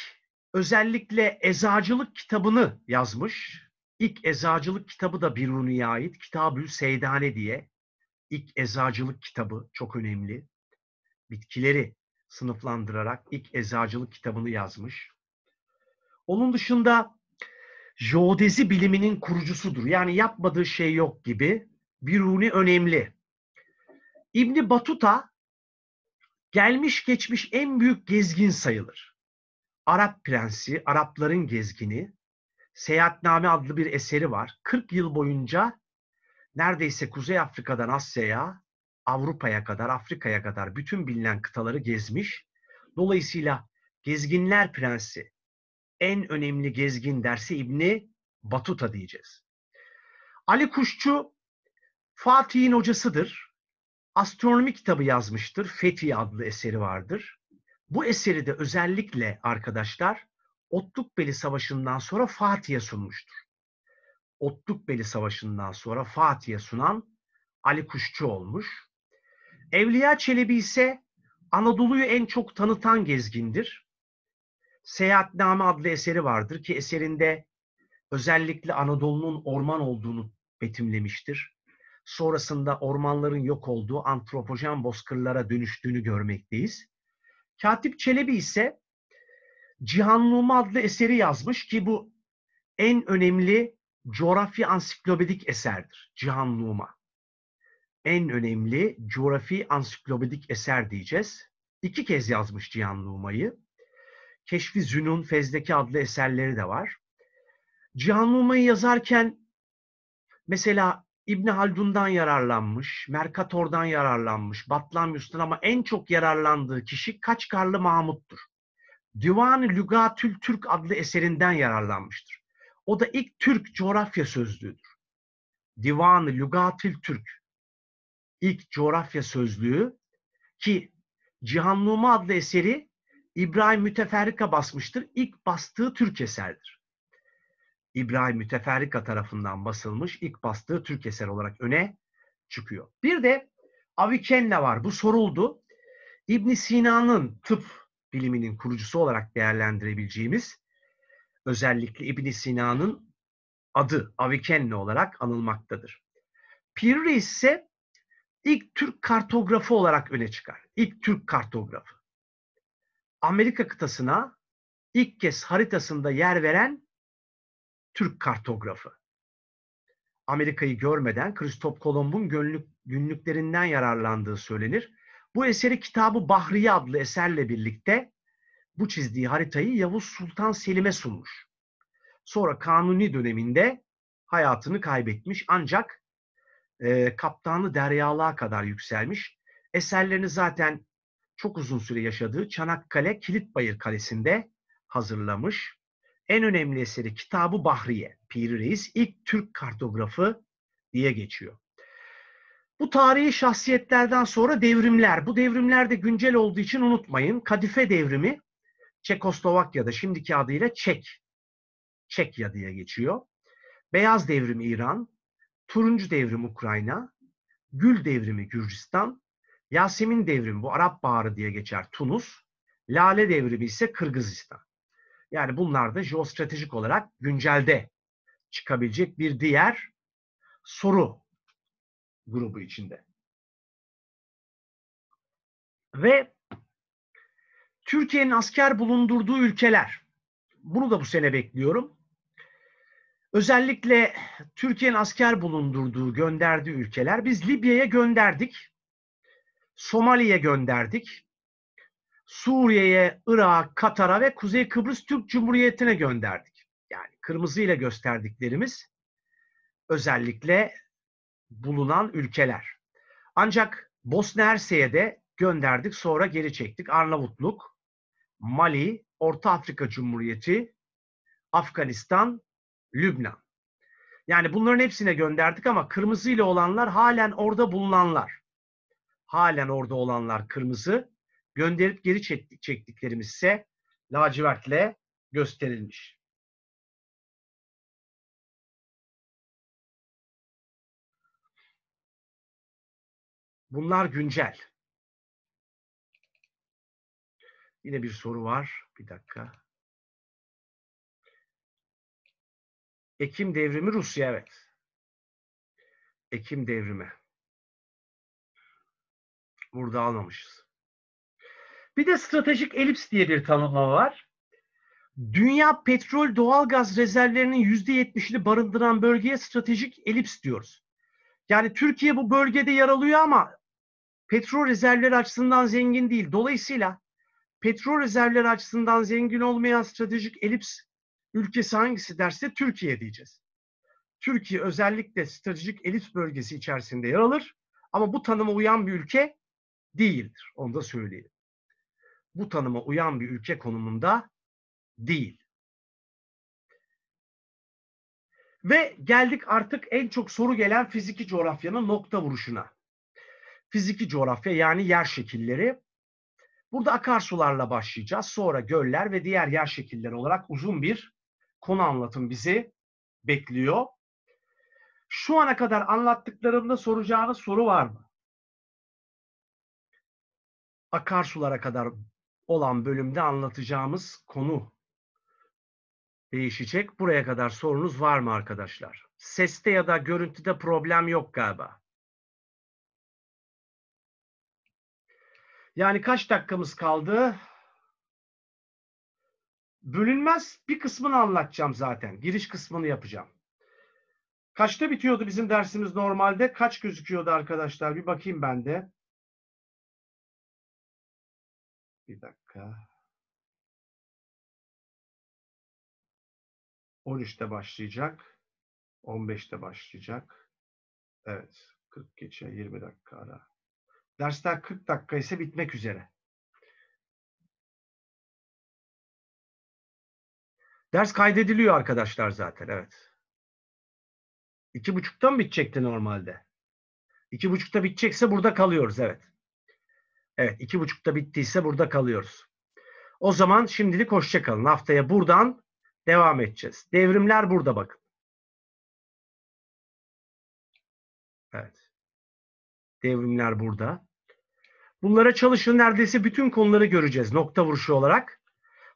özellikle Ezacılık kitabını yazmış. İlk Ezacılık kitabı da Biruni'ye ait. Kitabül Seydane diye. İlk Ezacılık kitabı çok önemli. Bitkileri sınıflandırarak ilk Ezacılık kitabını yazmış. Onun dışında jeodezi biliminin kurucusudur. Yani yapmadığı şey yok gibi. Biruni önemli. İbni Batuta gelmiş geçmiş en büyük gezgin sayılır. Arap Prensi, Arapların Gezgini, Seyahatname adlı bir eseri var. 40 yıl boyunca neredeyse Kuzey Afrika'dan Asya'ya, Avrupa'ya kadar, Afrika'ya kadar bütün bilinen kıtaları gezmiş. Dolayısıyla Gezginler Prensi, en önemli gezgin dersi İbni Batuta diyeceğiz. Ali Kuşçu Fatih'in hocasıdır. Astronomi kitabı yazmıştır. Fethi adlı eseri vardır. Bu eseri de özellikle arkadaşlar Otlukbeli Savaşı'ndan sonra Fatih'e sunmuştur. Otlukbeli Savaşı'ndan sonra Fatih'e sunan Ali Kuşçu olmuş. Evliya Çelebi ise Anadolu'yu en çok tanıtan gezgindir. Seyahatname adlı eseri vardır ki eserinde özellikle Anadolu'nun orman olduğunu betimlemiştir. Sonrasında ormanların yok olduğu antropojen bozkırlara dönüştüğünü görmekteyiz. Katip Çelebi ise Cihanluğuma adlı eseri yazmış ki bu en önemli coğrafi ansiklopedik eserdir. Cihanluğuma. En önemli coğrafi ansiklopedik eser diyeceğiz. İki kez yazmış Cihanluğuma'yı. Keşfi Zünun, Fezdeki adlı eserleri de var. Cihanluğuma'yı yazarken mesela İbni Haldun'dan yararlanmış, Mercator'dan yararlanmış, Batlamyus'tan ama en çok yararlandığı kişi Kaçkarlı Mahmut'tur. Divan-ı Lügatül Türk adlı eserinden yararlanmıştır. O da ilk Türk coğrafya sözlüğüdür. Divan-ı Lügatül Türk ilk coğrafya sözlüğü ki Cihanluma adlı eseri İbrahim Müteferrika basmıştır. İlk bastığı Türk eserdir. İbrahim Müteferrika tarafından basılmış ilk bastığı Türk eseri olarak öne çıkıyor. Bir de Avicenna var. Bu soruldu. İbn Sina'nın tıp biliminin kurucusu olarak değerlendirebileceğimiz özellikle İbn Sina'nın adı Avicenna olarak anılmaktadır. Pirri ise ilk Türk kartografı olarak öne çıkar. İlk Türk kartografı. Amerika kıtasına ilk kez haritasında yer veren Türk kartografı. Amerika'yı görmeden Kristof Kolomb'un günlük, günlüklerinden yararlandığı söylenir. Bu eseri kitabı Bahriye adlı eserle birlikte bu çizdiği haritayı Yavuz Sultan Selim'e sunmuş. Sonra Kanuni döneminde hayatını kaybetmiş ancak e, kaptanlı deryalığa kadar yükselmiş. Eserlerini zaten çok uzun süre yaşadığı Çanakkale Kilitbayır Kalesi'nde hazırlamış en önemli eseri Kitabı Bahriye. Pir Reis ilk Türk kartografı diye geçiyor. Bu tarihi şahsiyetlerden sonra devrimler. Bu devrimler de güncel olduğu için unutmayın. Kadife devrimi Çekoslovakya'da şimdiki adıyla Çek. Çekya diye geçiyor. Beyaz devrim İran, Turuncu devrim Ukrayna, Gül devrimi Gürcistan, Yasemin devrimi bu Arap Baharı diye geçer Tunus, Lale devrimi ise Kırgızistan. Yani bunlar da jeostratejik olarak güncelde çıkabilecek bir diğer soru grubu içinde. Ve Türkiye'nin asker bulundurduğu ülkeler. Bunu da bu sene bekliyorum. Özellikle Türkiye'nin asker bulundurduğu, gönderdiği ülkeler. Biz Libya'ya gönderdik. Somali'ye gönderdik. Suriye'ye, Irak'a, Katar'a ve Kuzey Kıbrıs Türk Cumhuriyeti'ne gönderdik. Yani kırmızı ile gösterdiklerimiz özellikle bulunan ülkeler. Ancak Bosna Hersek'e de gönderdik sonra geri çektik. Arnavutluk, Mali, Orta Afrika Cumhuriyeti, Afganistan, Lübnan. Yani bunların hepsine gönderdik ama kırmızı ile olanlar halen orada bulunanlar. Halen orada olanlar kırmızı, gönderip geri çektiklerimiz ise lacivertle gösterilmiş. Bunlar güncel. Yine bir soru var. Bir dakika. Ekim devrimi Rusya evet. Ekim devrimi. Burada almamışız. Bir de stratejik elips diye bir tanımlama var. Dünya petrol doğalgaz rezervlerinin %70'ini barındıran bölgeye stratejik elips diyoruz. Yani Türkiye bu bölgede yer alıyor ama petrol rezervleri açısından zengin değil. Dolayısıyla petrol rezervleri açısından zengin olmayan stratejik elips ülkesi hangisi derse Türkiye diyeceğiz. Türkiye özellikle stratejik elips bölgesi içerisinde yer alır ama bu tanıma uyan bir ülke değildir. Onu da söyleyelim bu tanıma uyan bir ülke konumunda değil. Ve geldik artık en çok soru gelen fiziki coğrafyanın nokta vuruşuna. Fiziki coğrafya yani yer şekilleri. Burada akarsularla başlayacağız. Sonra göller ve diğer yer şekilleri olarak uzun bir konu anlatım bizi bekliyor. Şu ana kadar anlattıklarımda soracağınız soru var mı? Akarsulara kadar olan bölümde anlatacağımız konu değişecek. Buraya kadar sorunuz var mı arkadaşlar? Seste ya da görüntüde problem yok galiba. Yani kaç dakikamız kaldı? Bölünmez bir kısmını anlatacağım zaten. Giriş kısmını yapacağım. Kaçta bitiyordu bizim dersimiz normalde? Kaç gözüküyordu arkadaşlar? Bir bakayım ben de. Bir dakika. 13'te başlayacak. 15'te başlayacak. Evet. 40 geçe 20 dakika ara. Dersler 40 dakika ise bitmek üzere. Ders kaydediliyor arkadaşlar zaten. Evet. İki buçukta mı bitecekti normalde? İki buçukta bitecekse burada kalıyoruz. Evet. Evet iki buçukta bittiyse burada kalıyoruz. O zaman şimdilik hoşçakalın. Haftaya buradan devam edeceğiz. Devrimler burada bakın. Evet. Devrimler burada. Bunlara çalışın neredeyse bütün konuları göreceğiz nokta vuruşu olarak.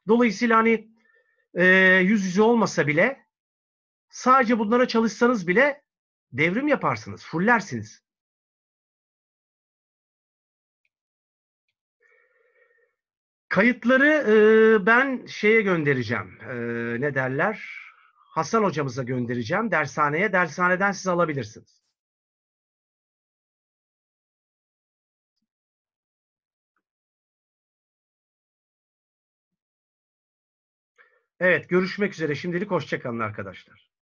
Dolayısıyla hani e, yüz yüze olmasa bile sadece bunlara çalışsanız bile devrim yaparsınız, fullersiniz. Kayıtları e, ben şeye göndereceğim. E, ne derler? Hasan hocamıza göndereceğim dershaneye. Dershaneden siz alabilirsiniz. Evet görüşmek üzere. Şimdilik hoşçakalın arkadaşlar.